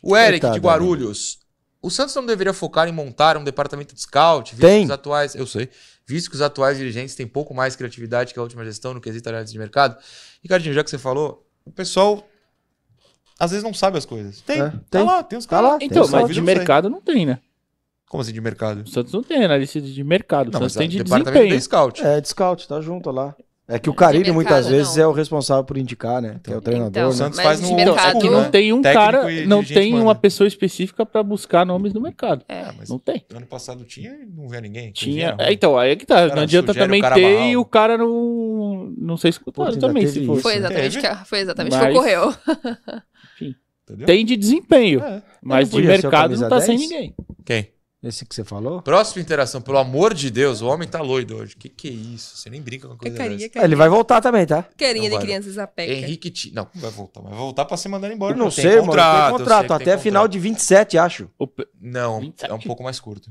O Eric Coitado, de Guarulhos. O Santos não deveria focar em montar um departamento de scout, visto tem. que os atuais. Eu sei. Visto que os atuais dirigentes têm pouco mais criatividade que a última gestão no quesito análise de mercado. Ricardinho, já que você falou, o pessoal às vezes não sabe as coisas. Tem, é, tá tem. tá lá, tem os tá caras. Tá lá, então, mas de mercado não tem, né? Como assim de mercado? O Santos não tem na lista de mercado, não, Santos tem de desempenho. Tem scout. É, de scout, tá junto lá. É que o Carilho muitas vezes não. é o responsável por indicar, né? Então, é o então, treinador. Então, né? Santos faz no mercado, é que não né? tem um Técnico cara, não tem uma pessoa específica para buscar nomes no mercado. É, ah, mas não tem. Ano passado tinha e não vê ninguém. Tinha. É, né? então, aí é que tá. Cara, não adianta também ter e o cara não não sei se também se foi. Foi exatamente, que, foi exatamente mas... que ocorreu. Entendeu? Tem de desempenho, é. mas de mercado não tá 10? sem ninguém. Quem? Esse que você falou? Próxima interação, pelo amor de Deus, o homem tá loido hoje. Que que é isso? Você nem brinca com coisa carinha, carinha. Ele vai voltar também, tá? Carinha de crianças a pé. Henrique T... Não, vai voltar. Vai voltar pra ser mandado embora. Eu não sei, contrato, mano. Tem contrato, até contrato. final de 27, acho. Não, 27? é um pouco mais curto.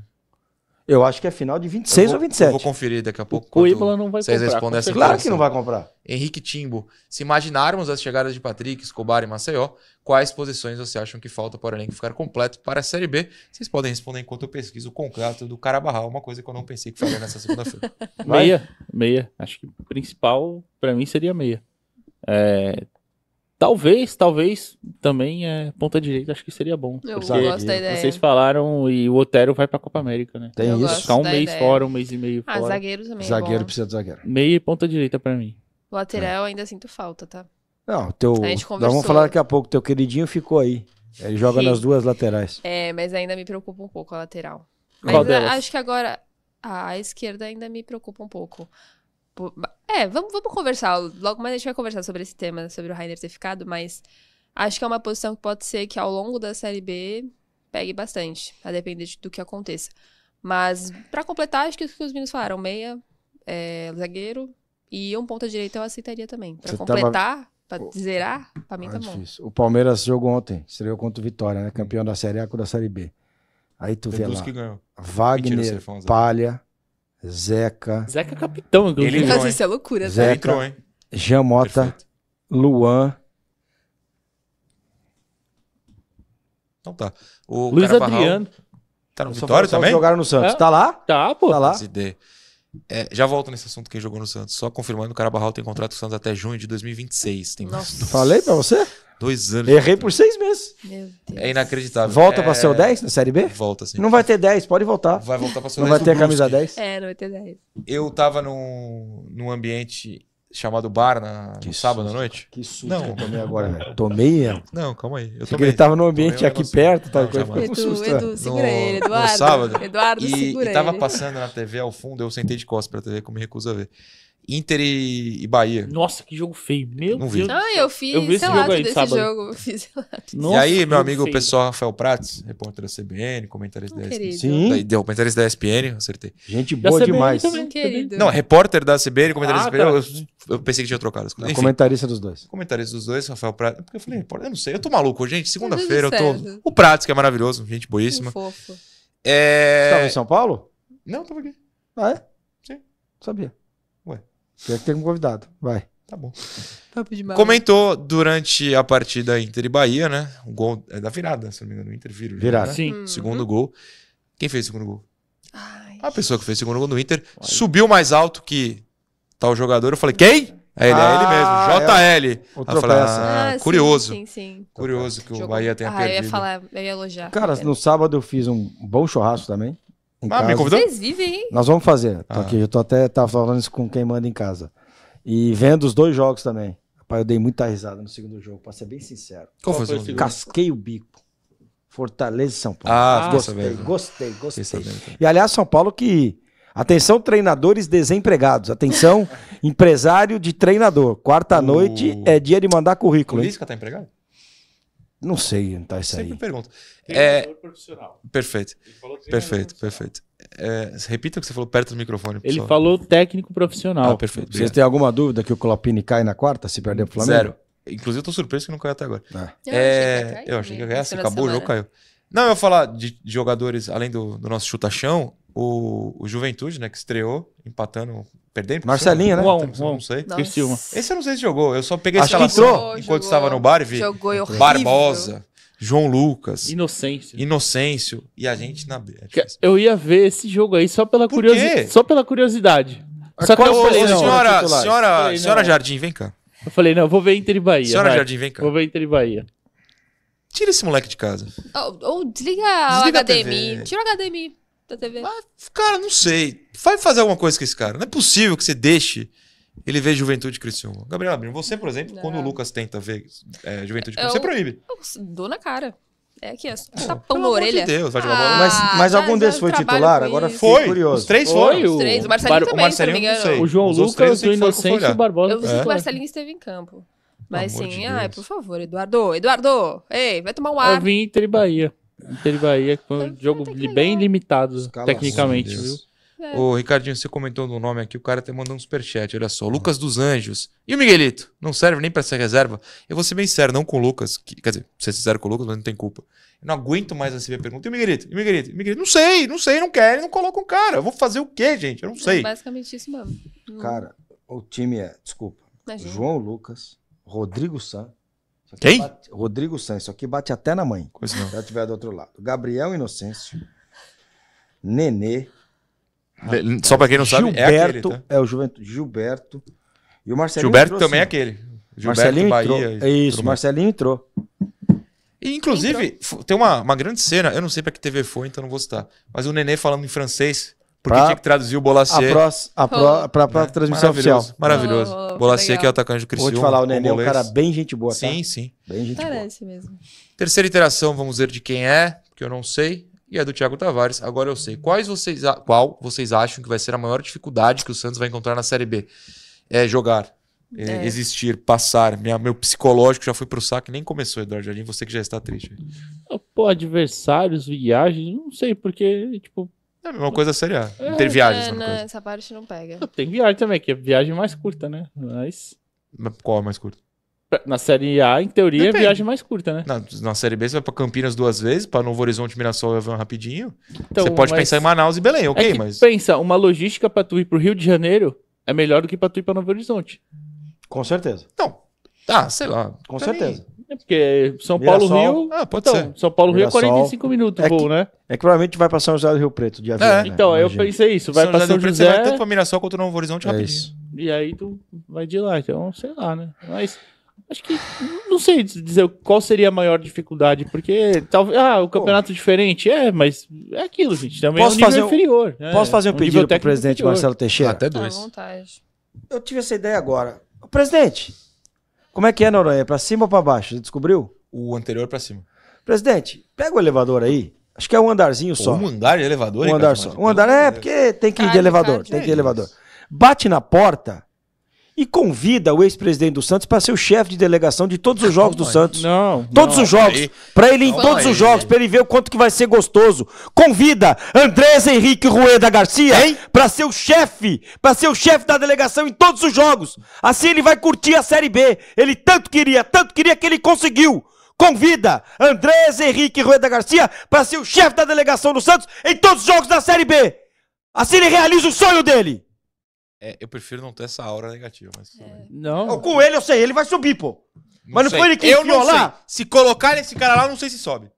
Eu acho que é final de 26 vou, ou 27. Eu vou conferir daqui a pouco. O Ibla não vai vocês comprar. Respondem essa claro que não vai comprar. Henrique Timbo, se imaginarmos as chegadas de Patrick, Escobar e Maceió, quais posições você acham que falta para o elenco ficar completo para a Série B? Vocês podem responder enquanto eu pesquiso o contrato do Carabarral, uma coisa que eu não pensei que faria nessa segunda-feira. meia, meia. Acho que o principal para mim seria meia. É, Talvez, talvez também é ponta direita, acho que seria bom. Eu gosto da ideia. Vocês falaram e o Otero vai pra Copa América, né? Tem Eu isso. Ficar um mês ideia. fora, um mês e meio ah, zagueiro também. É zagueiro é precisa de zagueiro. Meio e ponta direita pra mim. Lateral é. ainda sinto falta, tá? Não, teu. A gente vamos falar daqui a pouco, teu queridinho ficou aí. Ele joga nas duas laterais. É, mas ainda me preocupa um pouco a lateral. Mas Qual é, a, acho que agora ah, a esquerda ainda me preocupa um pouco. Tipo, é, vamos, vamos conversar. Logo mais a gente vai conversar sobre esse tema, sobre o Rainer ter ficado, mas acho que é uma posição que pode ser que ao longo da Série B pegue bastante, a depender do que aconteça. Mas, para completar, acho que o que os meninos falaram, meia, é, zagueiro e um ponta direita eu aceitaria também. Para tá completar, tava... para zerar, para mim ah, tá é bom. O Palmeiras jogou ontem, estreou contra o Vitória, né? Campeão da Série A com da Série B. Aí tu Tem vê lá, Wagner, Mentira, Palha, Zeca. Zeca é capitão, Ele entrou, isso é loucura. Zeca, ele entrou, hein? Jamota, Perfeito. Luan. Então tá. O Luiz Carabarral Adriano. Tá no Vitória também? Jogaram no Santos. É? Tá lá? Tá, pô. Tá lá. É, já volto nesse assunto quem jogou no Santos. Só confirmando, o Carabarral tem contrato com o Santos até junho de 2026. Tem Nossa. Falei pra você? Dois anos. Errei por seis meses. Meu Deus. É inacreditável. Volta é... pra ser o 10 na Série B? Volta, sim. Não vai ter 10, pode voltar. Vai voltar pra ser o 10. Não vai ter a camisa 10? É, não vai ter 10. Eu tava num, num ambiente chamado bar na, que no sábado à noite. Que susto não. que eu tomei agora, né? Tomei? É? Não, calma aí. Eu tomei. Ele tava no ambiente tomei, aqui perto, tal coisa. Edu, susto, Edu, é. segura no, ele, Eduardo. No sábado. Eduardo, e, segura e tava passando na TV ao fundo, eu sentei de costas pra TV, como me recuso a ver. Inter e, e Bahia. Nossa, que jogo feio. Meu não Deus. Vi. Ah, eu fiz eu vi esse jogo aí, desse sábado. jogo. Eu fiz Nossa, e aí, meu amigo, o pessoal Rafael Prates, repórter da CBN, comentarista oh, da querido. ESPN. Sim. Da, comentarista da ESPN, acertei. Gente boa da demais. Também, querido. Não, repórter da CBN, comentarista ah, da ESPN. Tá. Eu, eu, pensei que tinha trocado as coisas. É Enfim, comentarista dos dois. Comentarista dos dois, Rafael Prates. É porque eu falei, repórter, eu não sei, eu tô maluco. Gente, segunda-feira eu tô... Certo. O Prates, que é maravilhoso, gente boíssima. Um fofo. É... Você tava em São Paulo? Não, tava aqui. Ah, é? Sim. Sabia quer que ter um convidado. Vai. Tá bom. Comentou durante a partida Inter e Bahia, né? O gol é da virada, se não me engano, Inter vira. Né? Virada. Né? Sim. Uhum. Segundo gol. Quem fez o segundo gol? Ai. A pessoa que fez o segundo gol no Inter Ai. subiu mais alto que tal jogador. Eu falei, quem? É ele, ah, é ele ah, mesmo, JL. É falei, ah, ah curioso. Sim, sim, sim. Curioso que o Jogou. Bahia tenha ah, perdido. Eu ia falar, eu ia elogiar. Cara, no sábado eu fiz um bom churrasco também. Em ah, casa. me convidou? Vocês vivem, hein? Nós vamos fazer. Tô ah. aqui, eu tô até tava falando isso com quem manda em casa. E vendo os dois jogos também. Rapaz, eu dei muita risada no segundo jogo, pra ser bem sincero. Qual, Qual foi o segundo? Casquei o bico. Fortaleza e São Paulo. Ah, gostei, gostei, gostei, gostei. E aliás, São Paulo que. Atenção, treinadores desempregados. Atenção, empresário de treinador. Quarta-noite uh. é dia de mandar currículo. O Lisca tá empregado? Não sei, tá isso aí. Sempre pergunto. É, profissional. Perfeito. Perfeito, perfeito. É, repita o que você falou perto do microfone. Ele falou técnico profissional. Ah, perfeito. Vocês têm alguma dúvida que o Colapini cai na quarta se perder pro Flamengo? Zero. Inclusive, eu tô surpreso que não caiu até agora. Ah. Eu, é, achei eu achei que ia cair. acabou o jogo, caiu. Não, eu ia falar de, de jogadores, além do, do nosso chutachão, o, o Juventude, né, que estreou, empatando, perdendo. Marcelinho, né? Um, um, não sei. Criciúma. Esse eu não sei se jogou, eu só peguei Acho que entrou. enquanto jogou, estava no bar e vi. Jogou é horrível. Barbosa, João Lucas. Inocêncio. Inocêncio. E a gente na B. É eu ia ver esse jogo aí só pela, curiosi só pela curiosidade. Só Qual, que eu falei, não, senhora, não, senhora, falei, senhora Jardim, vem cá. Eu falei, não, vou ver Inter e Bahia. Senhora vai. Jardim, vem cá. Vou ver Inter e Bahia. Tira esse moleque de casa. Ou, oh, oh, desliga, desliga, o HDMI. Tira o HDMI da TV? cara, não sei. Vai fazer alguma coisa com esse cara. Não é possível que você deixe ele ver Juventude Criciúma. Gabriel Abrinho, você, por exemplo, não. quando o Lucas tenta ver é, Juventude é, Criciúma, eu, você proíbe. dou na cara. É aqui, ó. Pô, tapão na orelha. De Deus, vai jogar ah, bola. Ah, mas, mas algum desses foi titular? Agora foi. curioso. Os três foram. Foi, o... Os três. O Marcelinho Bar também, o se não me engano. O João Lucas, o Inocente e o Barbosa. Eu vi é. que o é. Marcelinho esteve em campo. Mas sim, de ai, por favor, Eduardo, Eduardo, ei, vai tomar um ar. Eu vim entre Bahia. Inter e Bahia, foi um jogo é bem limitado Escalação, tecnicamente, viu? É. Ô, Ricardinho, você comentou no nome aqui, o cara até tá mandou um superchat, olha só. Lucas dos Anjos. E o Miguelito? Não serve nem para ser reserva? Eu vou ser bem sério, não com o Lucas. Que, quer dizer, vocês é sincero com o Lucas, mas não tem culpa. Eu não aguento mais receber pergunta. E o Miguelito? E o Miguelito? E o Miguelito? Não sei, não sei, não quero, não coloca o cara. Eu vou fazer o quê, gente? Eu não sei. É basicamente isso mesmo. Cara, o time é, desculpa, Imagina. João Lucas, Rodrigo Santos, quem? Bate... Rodrigo Santos, aqui bate até na mãe. Coisa não. Se ela estiver do outro lado. Gabriel Inocêncio. Nenê. Le... Só pra quem não Gilberto, sabe, é aquele, tá? É o Juventude. Gilberto. E o Marcelinho Gilberto entrou, também é aquele. Gilberto Marcelinho Bahia. Entrou. Isso, Marcelinho entrou. E, inclusive, entrou. tem uma, uma grande cena, eu não sei pra que TV foi, então não vou citar. Mas o Nenê falando em francês, porque pra... tinha que traduzir o Bolacê. A para a né? transmissão maravilhoso, oficial. Maravilhoso. Oh, ah, Bolacê, que é o atacante do Criciúma. Vou te falar, o Nenê é um cara bem gente boa, tá? Sim, sim. Bem gente Parece boa. mesmo. Terceira interação, vamos ver de quem é, porque eu não sei. E é do Thiago Tavares. Agora eu sei. Quais vocês Qual vocês acham que vai ser a maior dificuldade que o Santos vai encontrar na Série B? É jogar. É, é. existir, passar. Minha, meu psicológico já foi pro saco, nem começou, Eduardo Jardim, você que já está triste. Pô, adversários, viagens, não sei, porque, tipo, é a mesma coisa a Série A. Não tem viagem. É, não, essa parte não pega. Tem viagem também, que é viagem mais curta, né? Mas. Qual é mais curto? Na Série A, em teoria, é Depende. é viagem mais curta, né? Na, na Série B, você vai pra Campinas duas vezes, pra Novo Horizonte, Mirassol e Avião rapidinho. Então, você pode mas- pensar em Manaus e Belém, é ok, é que mas. Pensa, uma logística pra tu ir pro Rio de Janeiro é melhor do que pra tu ir pra Novo Horizonte. Com certeza. Não. Ah, sei lá. Com certeza. É porque São Paulo Mirassol. Rio. Ah, pode então, ser. São Paulo Rio é 45 minutos é voo, que, né? É que provavelmente vai passar São José do Rio Preto de É. Né? Então, Imagina. eu pensei isso, vai para São, São José. Preto, vai tanto para Mirassol quanto Novo Horizonte é rapidinho. Isso. E aí tu vai de lá, então, sei lá, né? Mas acho que não sei dizer qual seria a maior dificuldade, porque talvez ah, o campeonato Pô. diferente é, mas é aquilo, gente, também posso é um fazer um, inferior. Posso né? fazer um, é um pedido para o presidente inferior. Marcelo Teixeira? Até dois. Tá eu tive essa ideia agora. Presidente, como é que é, Noronha? Para cima ou para baixo? Você descobriu? O anterior para cima. Presidente, pega o elevador aí. Acho que é um andarzinho só. Um andar de elevador? Um andar só. Um andar é, porque tem que ir de elevador. É tem que ir de elevador. Bate na porta e convida o ex-presidente do Santos para ser o chefe de delegação de todos os ah, jogos do Santos. Não. Todos não, os jogos. Para ele ir em todos aí. os jogos, para ele ver o quanto que vai ser gostoso. Convida Andrés Henrique Rueda Garcia para ser o chefe, para ser o chefe da delegação em todos os jogos. Assim ele vai curtir a Série B. Ele tanto queria, tanto queria que ele conseguiu. Convida Andrés Henrique Rueda Garcia para ser o chefe da delegação do Santos em todos os jogos da Série B. Assim ele realiza o sonho dele. É, eu prefiro não ter essa aura negativa, mas é. Não. O coelho eu sei, ele vai subir, pô. Não mas não sei. foi ele que eu enfiou lá? Se colocar esse cara lá, não sei se sobe.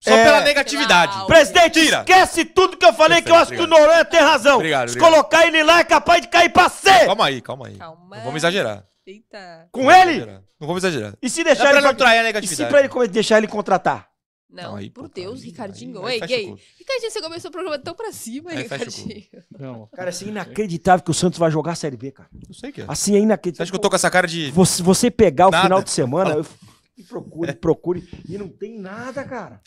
Só é... pela negatividade. Claro. Presidente, Tira. esquece tudo que eu falei, Perfeito, que eu acho obrigado. que o Noronha tem razão. Obrigado, obrigado, Se colocar ele lá, é capaz de cair pra C. Calma aí, calma aí. Calma. Não vamos exagerar. Eita. Com não ele? Exagerar. Não vamos exagerar. E se deixar é ele... Pra ele não trair a negatividade. E se pra ele deixar ele contratar? Não, aí, por tá Deus, aí, Ricardinho. Aí, Ei, gay. Ricardinho, você começou o programa tão pra cima, aí, Ricardinho. Não. Cara, assim, inacreditável que o Santos vai jogar a Série B, cara. Não sei o que é. Assim, é inacreditável. Você acha que eu tô com essa cara de. Você, você pegar nada. o final de semana eu... e procure, procure. e não tem nada, cara.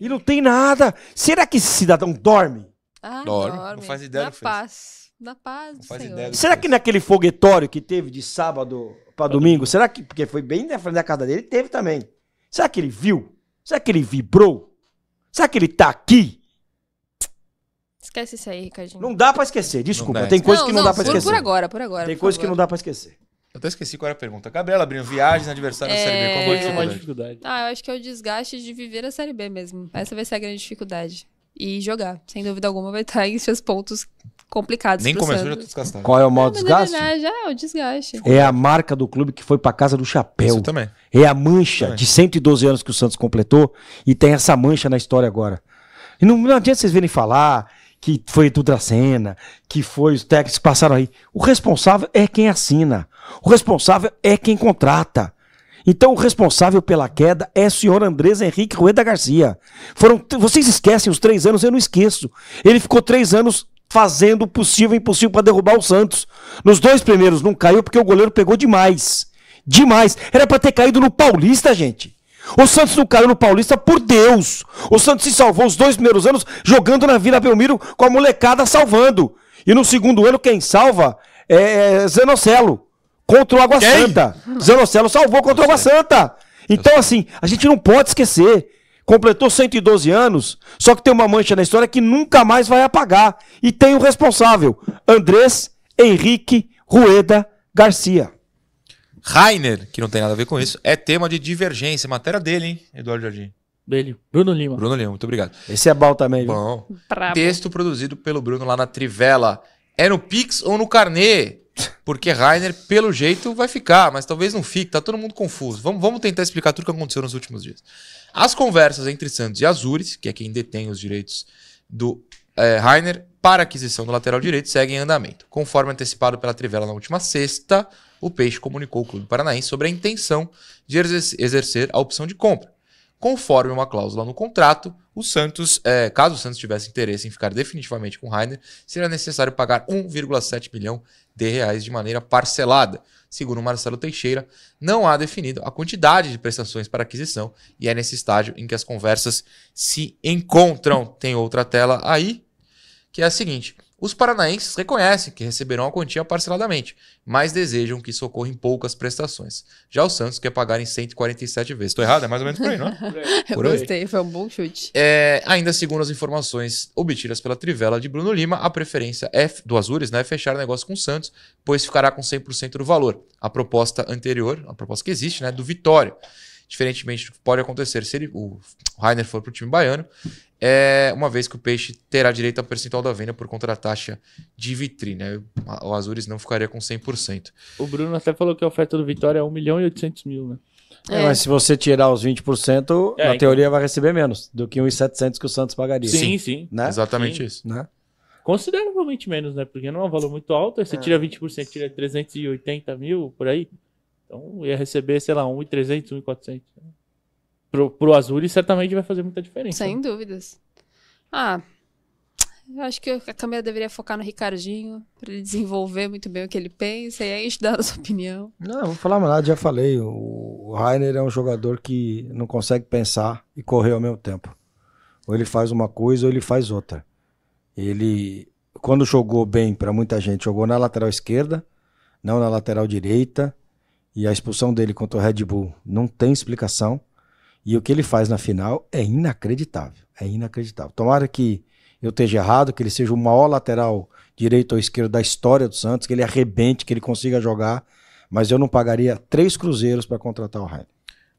E não tem nada. Será que esse cidadão dorme? Ah, dorme. dorme. Não faz ideia Na paz. Na paz não do faz Senhor. Ideia Será que, que naquele foguetório que teve de sábado pra domingo, será que. Porque foi bem na frente da casa dele, teve também. Será que ele viu? Será que ele vibrou? Será que ele tá aqui? Esquece isso aí, Ricardinho. Não dá pra esquecer, desculpa. Tem coisa que não, dá pra esquecer. Por agora, por agora. Tem coisa que não dá pra esquecer. Eu até esqueci qual era a pergunta. Gabriela abrindo viagens, adversário na é... Série B. Qual foi a é, dificuldade? Ah, eu acho que é o desgaste de viver a Série B mesmo. Essa vai ser a grande dificuldade e jogar. Sem dúvida alguma, vai estar em seus pontos complicados. Nem começou, Santos. já tô desgastado. Qual é o modo desgaste? Já, já, é o desgaste. É a marca do clube que foi para casa do chapéu. Isso também. É a mancha também. de 112 anos que o Santos completou e tem essa mancha na história agora. E não, não adianta vocês virem falar que foi Dudracena, que foi os técnicos que passaram aí. O responsável é quem assina. O responsável é quem contrata. Então, o responsável pela queda é o senhor Andrés Henrique Rueda Garcia. Foram, vocês esquecem os três anos, eu não esqueço. Ele ficou três anos fazendo o possível e impossível para derrubar o Santos. Nos dois primeiros não caiu porque o goleiro pegou demais. Demais. Era para ter caído no Paulista, gente. O Santos não caiu no Paulista por Deus. O Santos se salvou os dois primeiros anos jogando na Vila Belmiro com a molecada salvando. E no segundo ano quem salva é, é Zanocelo contra o Água Quem? Santa. Zanocelo salvou contra o Água Santa. Então, assim, a gente não pode esquecer. Completou 112 anos, só que tem uma mancha na história que nunca mais vai apagar. E tem o responsável: Andrés Henrique Rueda Garcia. Rainer, que não tem nada a ver com isso, é tema de divergência. Matéria dele, hein, Eduardo Jardim? Dele. Bruno Lima. Bruno Lima, muito obrigado. Esse é bom também, viu? Bom. Bravo. Texto produzido pelo Bruno lá na Trivela. É no Pix ou no Carnê? Porque Rainer, pelo jeito, vai ficar, mas talvez não fique, tá todo mundo confuso. Vamos, vamos tentar explicar tudo o que aconteceu nos últimos dias. As conversas entre Santos e Azures, que é quem detém os direitos do é, Rainer, para aquisição do lateral direito, seguem em andamento. Conforme antecipado pela Trivela na última sexta, o Peixe comunicou ao Clube Paranaense sobre a intenção de exercer a opção de compra conforme uma cláusula no contrato, o Santos, é, caso o Santos tivesse interesse em ficar definitivamente com o Rainer, seria necessário pagar 1,7 bilhão de reais de maneira parcelada. Segundo Marcelo Teixeira, não há definido a quantidade de prestações para aquisição e é nesse estágio em que as conversas se encontram. Tem outra tela aí, que é a seguinte. Os paranaenses reconhecem que receberão a quantia parceladamente, mas desejam que isso ocorra em poucas prestações. Já o Santos quer pagar em 147 vezes. Estou errado? É mais ou menos por aí, não é? Eu por gostei, aí. foi um bom chute. É, ainda segundo as informações obtidas pela Trivela de Bruno Lima, a preferência é, do Azures né, é fechar o negócio com o Santos, pois ficará com 100% do valor. A proposta anterior, a proposta que existe, né, do Vitória diferentemente do que pode acontecer se ele, o Rainer for para o time baiano, é uma vez que o peixe terá direito a percentual da venda por conta da taxa de vitrine. Né? O Azures não ficaria com 100%. O Bruno até falou que a oferta do Vitória é 1 milhão e 800 mil, né? É, é. mas se você tirar os 20%, é, na então... teoria vai receber menos do que 1.700 que o Santos pagaria. Sim, sim. sim. Né? Exatamente sim. isso. Né? Consideravelmente menos, né? Porque não é um valor muito alto. Você é. tira 20%, tira 380 mil por aí. Então ia receber, sei lá, 1.300, 1.400 pro, pro e certamente vai fazer muita diferença. Sem né? dúvidas. Ah, eu acho que a câmera deveria focar no Ricardinho, para ele desenvolver muito bem o que ele pensa e aí a gente dá a sua opinião. Não, vou falar mais nada, já falei. O Rainer é um jogador que não consegue pensar e correr ao mesmo tempo. Ou ele faz uma coisa ou ele faz outra. Ele, quando jogou bem para muita gente, jogou na lateral esquerda, não na lateral direita. E a expulsão dele contra o Red Bull não tem explicação. E o que ele faz na final é inacreditável. É inacreditável. Tomara que eu esteja errado, que ele seja o maior lateral direito ou esquerdo da história do Santos, que ele arrebente, que ele consiga jogar. Mas eu não pagaria três cruzeiros para contratar o Rainer.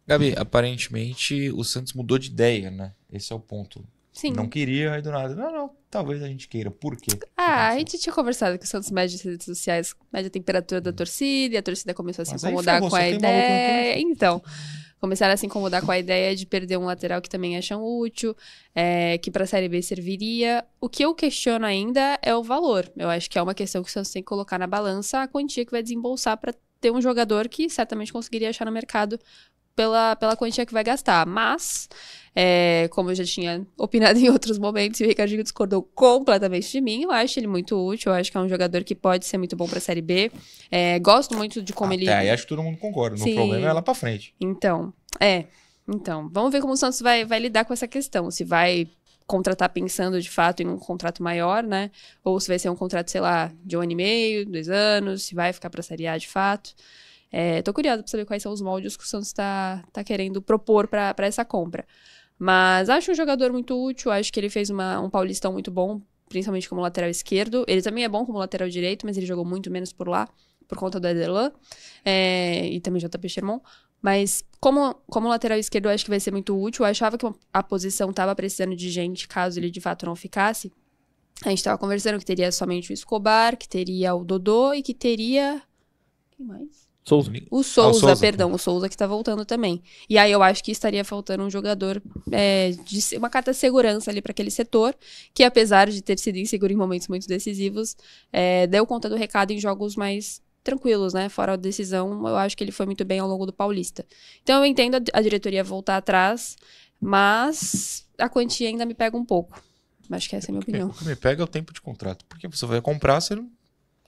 Gabi, aparentemente o Santos mudou de ideia, né? Esse é o ponto. Sim. Não queria, aí do nada. Não, não, talvez a gente queira. Por quê? Ah, a gente tinha conversado que o Santos mede as redes sociais, mede a temperatura da hum. torcida, e a torcida começou a se Mas incomodar com a né? ideia. Então, começaram a se incomodar com a ideia de perder um lateral que também acham útil, é, que para a Série B serviria. O que eu questiono ainda é o valor. Eu acho que é uma questão que o Santos tem que colocar na balança a quantia que vai desembolsar para ter um jogador que certamente conseguiria achar no mercado pela, pela quantia que vai gastar. Mas é, como eu já tinha opinado em outros momentos, e o Ricardinho discordou completamente de mim. Eu acho ele muito útil, eu acho que é um jogador que pode ser muito bom pra Série B. É, gosto muito de como Até ele. Aí acho que todo mundo concorda. O problema é lá pra frente. Então, é. Então, vamos ver como o Santos vai, vai lidar com essa questão. Se vai contratar pensando de fato em um contrato maior, né? Ou se vai ser um contrato, sei lá, de um ano e meio, dois anos, se vai ficar para a Série A de fato. É, tô curiosa para saber quais são os moldes que o Santos está tá querendo propor para essa compra. Mas acho um jogador muito útil, acho que ele fez uma, um paulistão muito bom, principalmente como lateral esquerdo. Ele também é bom como lateral direito, mas ele jogou muito menos por lá, por conta do Ederlan é, eh, e também JP Sherman. Mas como, como lateral esquerdo, eu acho que vai ser muito útil. Eu achava que a posição estava precisando de gente, caso ele de fato não ficasse. A gente estava conversando que teria somente o Escobar, que teria o Dodô e que teria. Quem mais? Souza. Ah, o Souza, ah, o Souza perdão, o Souza que tá voltando também. E aí eu acho que estaria faltando um jogador é, de uma carta de segurança ali para aquele setor, que apesar de ter sido inseguro em momentos muito decisivos, é, deu conta do recado em jogos mais tranquilos, né? Fora a decisão, eu acho que ele foi muito bem ao longo do Paulista. Então eu entendo a diretoria voltar atrás, mas a quantia ainda me pega um pouco. Acho que essa é a minha é, opinião. O que me pega é o tempo de contrato. Porque você vai comprar, você não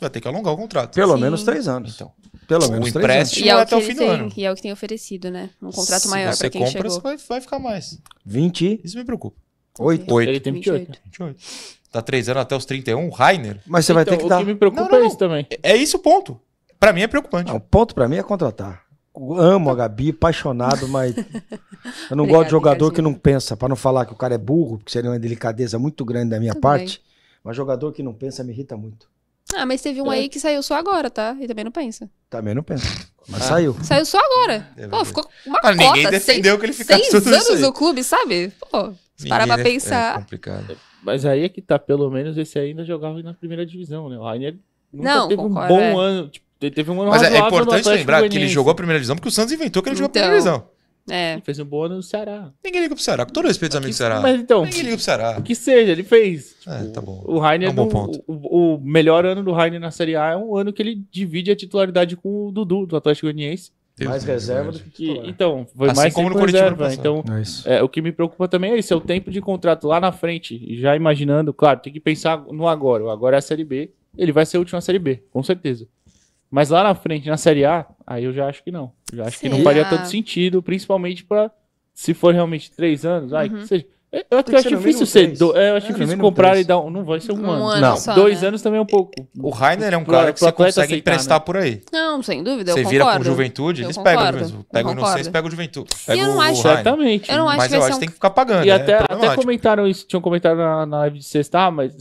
vai ter que alongar o contrato. Pelo Sim. menos três anos. Então, pelo menos é o empréstimo é até o fim do ano. E é o que tem oferecido, né? Um contrato Se maior para quem compra, chegou. Você compra, vai, vai ficar mais. 20? Isso me preocupa. 8. Ele tem 28. 28. Tá três anos até os 31, Rainer. Mas você então, vai ter então, que dar. O que me preocupa não, é não, é isso também. É, é isso o ponto. Para mim é preocupante. Não, o ponto para mim é contratar. amo a Gabi, apaixonado, mas eu não Obrigada, gosto de jogador que não pensa, para não falar que o cara é burro, porque seria uma delicadeza muito grande da minha Tudo parte. Bem. Mas jogador que não pensa me irrita muito. Ah, mas teve um é. aí que saiu só agora, tá? E também não pensa. Também não pensa. Mas ah. saiu. Saiu só agora. É Pô, ficou uma ah, cota. Ninguém defendeu seis, que ele ficasse seis tudo anos no clube, sabe? Pô, Para pra pensar. É complicado. É, mas aí é que tá, pelo menos esse ainda jogava na primeira divisão, né? O Rainer não, teve concordo, um bom é. ano. Tipo, teve um ano Mas é importante lembrar que ele jogou a primeira divisão porque o Santos inventou que ele então, jogou a primeira então, divisão. É. Ele fez um bônus no Ceará. Ninguém liga pro Ceará, com todo respeito aos amigos do Ceará. Mas então, Ninguém liga pro Ceará. que seja, ele fez. Tipo, é, tá tipo, bom. O Rainer é um bom ponto. O, o, melhor ano do Rainer na Série A é um ano que ele divide a titularidade com o Dudu, do Atlético Goianiense. mais reserva né, do que titular. Então, foi assim mais como no reserva. Então, é, é, o que me preocupa também é isso, é o tempo de contrato lá na frente. Já imaginando, claro, tem que pensar no agora. O agora é a Série B, ele vai ser último na Série B, com certeza. Mas lá na frente, na Série A, aí eu já acho que não. Eu já acho Sim, que não faria tanto sentido, principalmente para se for realmente três anos, aí uhum. que seja. Eu, eu acho difícil ser. Do, é, eu acho não, é. difícil comprar três. e dar um. Não vai ser um, um ano. ano. Não. Só, Dois né? anos também é um pouco. O Rainer é um cara que você consegue aceitar, emprestar né? por aí. Não, sem dúvida. Você vira com juventude, eu eles concordo. pegam mesmo. Pegam não sei, pegam juventude. Pega eu não acho. Exatamente. Eu não acho mas que eu acho que tem que ficar pagando. E é até, comentaram isso, tinham comentado na, live de sexta, ah, mas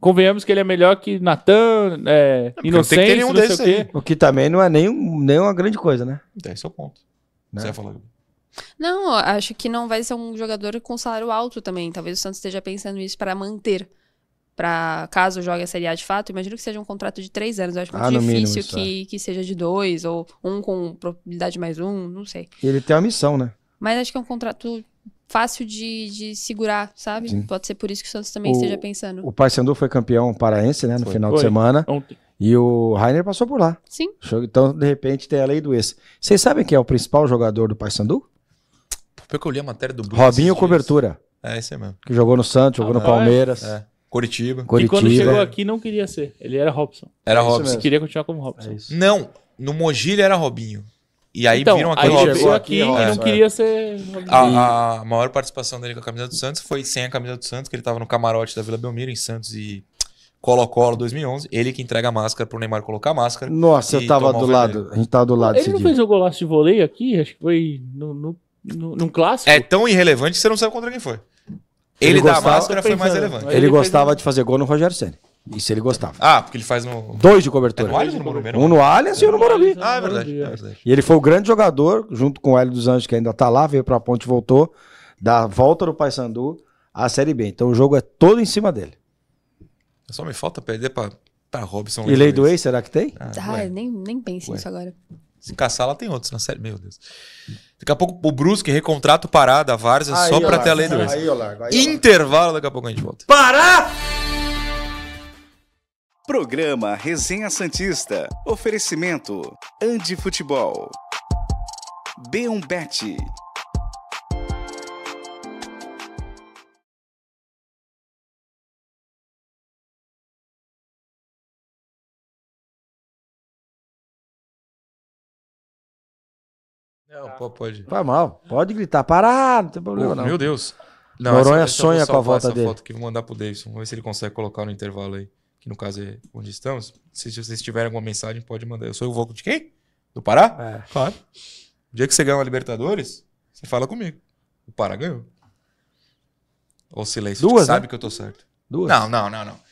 convenhamos que ele é melhor que Natan, é, Inocente, tem que ter um desse aí. O que também não é nem, nem uma grande coisa, né? Então, esse é o ponto. Né? Você vai falar. Não, acho que não vai ser um jogador com salário alto também. Talvez o Santos esteja pensando isso para manter. Pra caso jogue a Série A de fato, imagino que seja um contrato de três anos. Eu acho ah, muito difícil mínimo, que, é. que seja de dois, ou um com probabilidade mais um, não sei. E ele tem a missão, né? Mas acho que é um contrato fácil de, de segurar, sabe? Sim. Pode ser por isso que o Santos também o, esteja pensando. O Paysandu foi campeão paraense, né? No foi. final foi. de semana. Ontem. E o Rainer passou por lá. Sim. Então, de repente, tem a lei do ex. Vocês sabem quem é o principal jogador do Paysandu? que eu li a matéria do Bruno. Robinho Cobertura. É, esse mesmo. Que jogou no Santos, jogou ah, no é? Palmeiras. É. Coritiba. Coritiba. E quando chegou aqui não queria ser. Ele era Robson. Era é Robson. Queria continuar como é Robson. É não, no Mogi ele era Robinho. E aí então, viram aquela aí pessoa aqui, aqui e não queria ser. A, a, uhum. maior participação dele com a camisa do Santos foi sem a camisa do Santos, que ele estava no camarote da Vila Belmiro, em Santos e Colo-Colo 2011, ele que entrega a máscara pro Neymar colocar a máscara. Nossa, eu tava do lado, a gente tava do lado. Ele não dia. fez o golaço de vôlei aqui? Acho que foi no, no, no, num clássico. É tão irrelevante que você não sabe contra quem foi. Ele, ele gostava, da máscara foi mais relevante. Ele, ele gostava fez... de fazer gol no Rogério Senna. Isso ele gostava. Ah, porque ele faz no. Dois de cobertura. É no Allianz no Morumbi? Né? Um no Allianz e um no Morumbi. Ah, é, é verdade, E ele foi o grande jogador, junto com o Hélio dos Anjos, que ainda tá lá, veio pra ponte e voltou, da volta do Paysandu à Série B. Então o jogo é todo em cima dele. Só me falta perder pra, pra Robson. E Lei do Ace, será que tem? Ah, ah nem, nem pense nisso agora. Se caçar, lá tem outros na série. Meu Deus. Daqui a pouco o Brusque recontrata o Pará da Várzea aí, só pra ter a lei do Inter. Intervalo, daqui a pouco a gente volta. Pará! Programa Resenha Santista. Oferecimento: Andi Futebol. B1 Bet. Não, tá. pô, pode. Vai mal. Pode gritar. Parar, não tem problema, oh, não. Meu Deus. Não, Noronha essa- sonha com a volta dele. foto que vou mandar pro Davidson. Vamos ver se ele consegue colocar no intervalo aí que no caso é onde estamos. Se vocês tiverem alguma mensagem, pode mandar. Eu sou o Voco de quem? Do Pará? É. Claro. O dia que você ganhar uma Libertadores, você fala comigo. O Pará ganhou. Ou silêncio, Duas, né? sabe que eu tô certo. Duas. Não, não, não, não.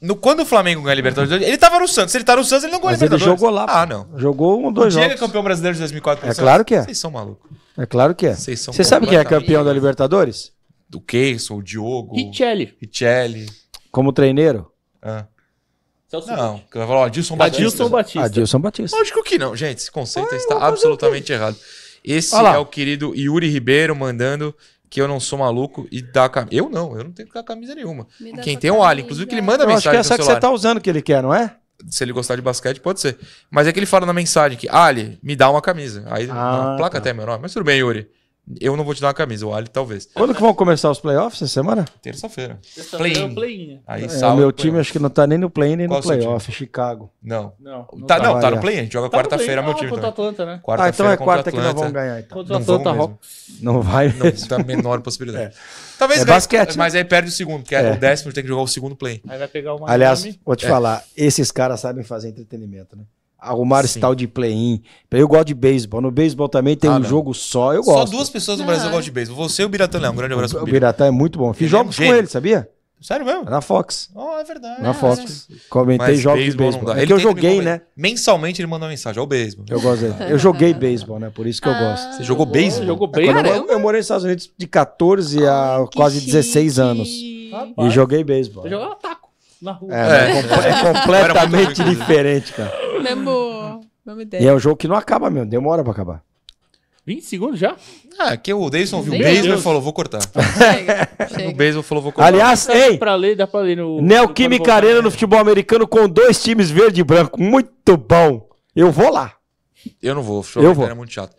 No, quando o Flamengo ganha a Libertadores, ele tava no Santos. Se ele tá no Santos, ele não ganha a Libertadores. Ele jogou lá. Ah, não. Jogou um, dois o é jogos. é campeão brasileiro de 2004 É claro que é. Vocês são malucos. É claro que é. Vocês são Você sabe quem é campeão da Libertadores? Do Keyson, o Diogo. Richelli. Richelli. Como treineiro? Celso é. é não, Batista. vai falar, ó, Adilson Batista. Adilson Batista. Adilson Batista. Lógico que não, gente. Esse conceito Ai, está absolutamente errado. Esse Olha é o querido Yuri Ribeiro mandando que eu não sou maluco e dá camisa. Eu não, eu não tenho que dar camisa nenhuma. Quem tem um Ali, inclusive, que ele manda eu mensagem. Acho que é essa que você está usando que ele quer, não é? Se ele gostar de basquete, pode ser. Mas é que ele fala na mensagem que Ali, me dá uma camisa. Aí ah, placa tá. até meu nome. Mas tudo bem, Yuri. Eu não vou te dar uma camisa, o Ali talvez. Quando que vão começar os playoffs essa semana? Terça-feira. É play-in. Aí é, O meu é time acho que não tá nem no play nem Qual no playoff, é Chicago. Não. Não, não tá, tá. não, tá no play A gente joga tá quarta-feira, meu ah, time. Contra Atlanta, né? Quarta ah, então é quarta que nós vamos ganhar. Então. Contra o Atlanta Hawks. Não vai Não, tá a menor possibilidade. É. Talvez é ganhe, basquete. Né? Mas aí perde o segundo, porque é. o décimo tem que jogar o segundo play. Aí vai pegar uma Aliás, vou te falar, esses caras sabem fazer entretenimento, né? arrumar esse tal de play-in. Eu gosto de beisebol. No beisebol também tem ah, um não. jogo só, eu gosto. Só duas pessoas no Brasil ah. gostam de beisebol. Você e o Biratã Leão. Um grande abraço o, O Biratã é muito bom. Fiz ele jogos é um com ele, sabia? Sério mesmo? Na Fox. Oh, é verdade. Na Fox. Comentei Mas jogos de beisebol. É que eu joguei, né? Mensalmente ele manda uma mensagem. ao é o beisebol. Eu gosto dele. Eu joguei beisebol, né? Por isso que eu ah. gosto. Você jogou beisebol? Jogou é beisebol. Eu, morei nos Estados Unidos de 14 a quase 16 anos. E joguei beisebol. Jogou taco na rua. É, né? é. é completamente né? diferente, cara. Mesmo, mesmo ideia. E é um jogo que não acaba mesmo, demora pra acabar. 20 segundos já? Ah, que o Deison viu o beisebol e falou, vou cortar. Chega, chega. O beisebol falou, vou cortar. Aliás, dá ei, pra ler, dá pra ler no... Neoquímica Arena no né? futebol americano com dois times verde e branco. Muito bom. Eu vou lá. Eu não vou, futebol Eu vou. é muito chato.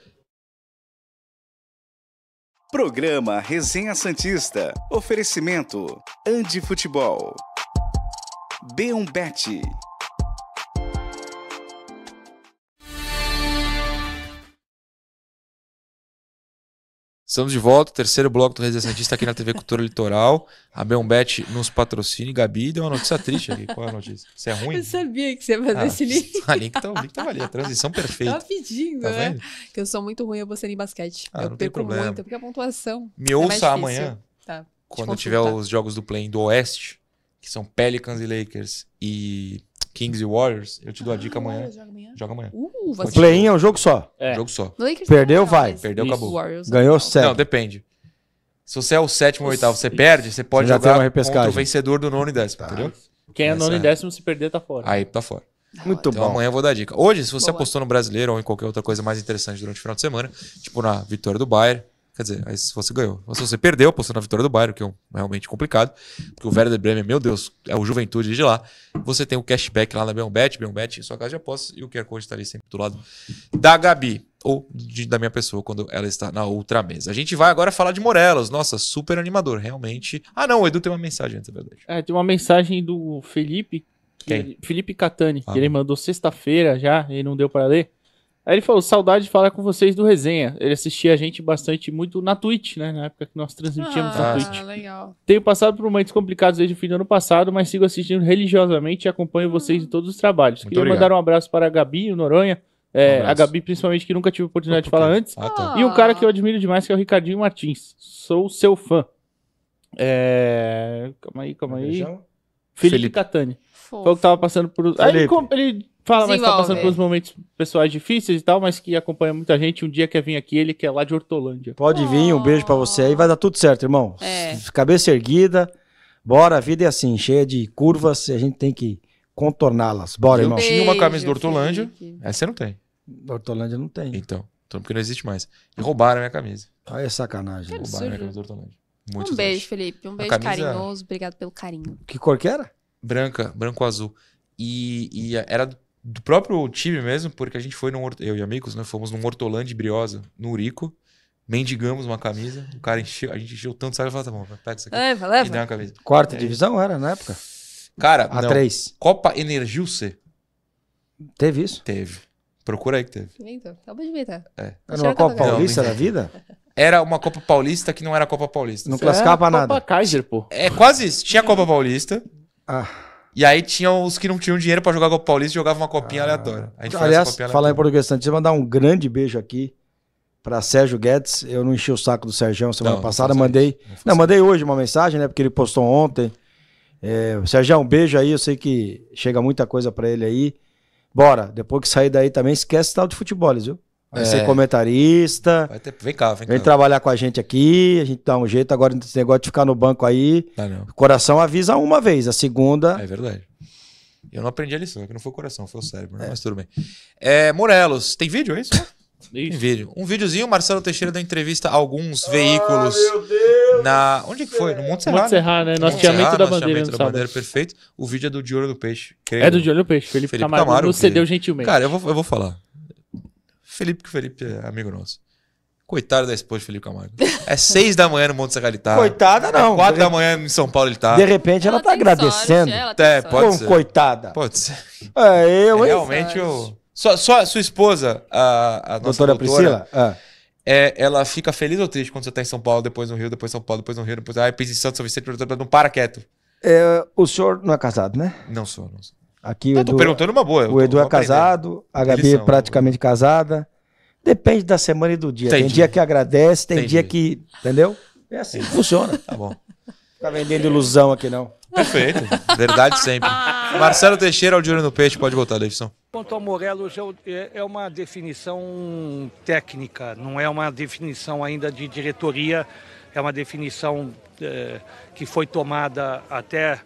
Programa Resenha Santista. Oferecimento Andi Futebol. B1 Bet. Estamos de volta, terceiro bloco do Resistentista aqui na TV Cultura Litoral. A Beombet nos patrocina. Gabi deu uma notícia triste aqui. Qual é a notícia? Isso é ruim? Eu sabia que você ia fazer ah, esse link. A ah, link, tá, o link tava ali, a transição perfeita. Tava pedindo, tá né? Que eu sou muito ruim, eu vou ser em basquete. Ah, eu não perco problema. muito, porque a pontuação. Me ouça é amanhã. Tá, quando tiver os jogos do Play do Oeste que são Pelicans e Lakers e Kings e Warriors, eu te dou ah, a dica ah, amanhã. Joga amanhã. Joga amanhã. Uh, Play-in é um jogo só. É. Jogo só. Lakers Perdeu, vai. Perdeu, Isso. acabou. Warriors Ganhou, segue. Não, depende. Se você é o sétimo ou oitavo, você Isso. perde, você pode você jogar uma contra o vencedor do nono e décimo, tá. entendeu? Quem é nono e é. décimo, se perder, tá fora. Aí tá fora. Muito então, bom. amanhã eu vou dar a dica. Hoje, se você Boa. apostou no brasileiro ou em qualquer outra coisa mais interessante durante o final de semana, tipo na vitória do Bayern, Quer dizer, aí se você ganhou. Mas se você perdeu, apostou na vitória do Bayern, que é um, realmente complicado, porque o Werder Bremen, meu Deus, é o Juventude de lá. Você tem o cashback lá na Beonbet, Beonbet em sua casa de apostas, e o QR Code está ali sempre do lado da Gabi, ou de, da minha pessoa, quando ela está na outra mesa. A gente vai agora falar de Morelos, nossa, super animador, realmente. Ah não, o Edu tem uma mensagem antes, é verdade. É, tem uma mensagem do Felipe, que ele, Felipe Catani, ah, que ele mandou sexta-feira já, e não deu para ler Aí ele falou, saudade de falar com vocês do resenha. Ele assistia a gente bastante muito na Twitch, né? Na época que nós transmitíamos ah, na Twitch. Legal. Tenho passado por momentos complicados desde o fim do ano passado, mas sigo assistindo religiosamente e acompanho vocês em uhum. todos os trabalhos. Muito Queria obrigado. mandar um abraço para a Gabi, o Noronha. É, um a Gabi, principalmente, que nunca tive oportunidade de falar antes. Ah, tá. E um cara que eu admiro demais, que é o Ricardinho Martins. Sou seu fã. É... Calma aí, calma aí. Felipe, Felipe Catani. Foi o que tava passando por. Aí ele, ele Fala, mas tá passando por uns momentos pessoais difíceis e tal, mas que acompanha muita gente. Um dia quer vir aqui, ele que é lá de Hortolândia. Pode vir, um beijo para você aí, vai dar tudo certo, irmão. É. Cabeça erguida, bora, a vida é assim, cheia de curvas, a gente tem que contorná-las. Bora, eu irmão. Eu tinha uma camisa do Hortolândia, essa você não tem. Da Hortolândia não tem. Então, então, porque não existe mais. E roubaram a minha camisa. Ah, é sacanagem. Roubaram a minha camisa do Hortolândia. Muito um beijo, anos. Felipe. Um beijo carinhoso. Obrigado pelo carinho. Que cor que era? Branca, branco-azul. E, e, era do próprio time mesmo, porque a gente foi num. Eu e amigos, né? Fomos num Hortolândia de Briosa, no Urico. Mendigamos uma camisa. O cara encheu, a gente encheu tanto, sabe? Eu tá bom, pega isso aqui. Leva, é, leva. E deu uma camisa. Quarta é. divisão era na época? Cara, A3. Copa Energil C. Teve isso? Teve. Procura aí que teve. acabou de inventar. É. Era uma Copa Paulista da vida? Era uma Copa Paulista que não era Copa Paulista. Não classificava nada. Copa Kaiser, pô. É quase isso. Tinha Copa Paulista. Ah. E aí tinha os que não tinham dinheiro para jogar o Paulista e jogavam uma copinha ah. aleatória. Aliás, falar em português, de mandar um grande beijo aqui para Sérgio Guedes. Eu não enchi o saco do Sérgio semana não, passada, não mandei. Não, não, mandei hoje uma mensagem, né? Porque ele postou ontem. É, Sérgio, um beijo aí. Eu sei que chega muita coisa para ele aí. Bora, depois que sair daí também, esquece tal de futebol, viu? Vai é. ser comentarista. Vai ter... Vem cá, vem, vem cá. trabalhar com a gente aqui, a gente dá um jeito. Agora, nesse negócio de ficar no banco aí, ah, o coração avisa uma vez, a segunda. É verdade. Eu não aprendi a lição, que não foi o coração, foi o cérebro, né? mas tudo bem. É, Morelos, tem vídeo, é isso? tem vídeo. Um videozinho, Marcelo Teixeira da entrevista a alguns ah, veículos. Meu Deus na Onde que foi? No Monte Serrado. Monte Serrado, né? No da bandeira. No da bandeira, perfeito. O vídeo é do De é do Peixe. Creio. É do De do Peixe. Felipe, Felipe Camargo, Camargo cedeu gentilmente. Cara, eu vou, eu vou falar. Felipe, que o Felipe é amigo nosso. Coitado da esposa de Felipe Camargo. É seis da manhã no Monte Sagalitá. Coitada é não. É quatro da manhã em São Paulo ele tá. De repente ela, ela tá agradecendo. Sorte, ela é, pode Pô, ser. coitada. Pode ser. É, eu, é, Realmente eu... Só, só sua esposa, a, a doutora, doutora Priscila, ah. é, ela fica feliz ou triste quando você tá em São Paulo, depois no Rio, depois São Paulo, depois no Rio, depois... Aí ah, pisa em Santo São Vicente, não para quieto. É, o senhor não é casado, né? Não sou, não sou. Aqui, eu Edu, tô perguntando uma boa. O Edu é casado, a Gabi é praticamente casada. Depende da semana e do dia. Entendi. Tem dia que agradece, tem Entendi. dia que. Entendeu? É assim funciona. Tá bom. Tá vendendo ilusão aqui, não. Perfeito. Verdade sempre. Marcelo Teixeira, ao de no peixe, pode voltar, Davidson. Quanto ao Morelos, é, é uma definição técnica, não é uma definição ainda de diretoria, é uma definição é, que foi tomada até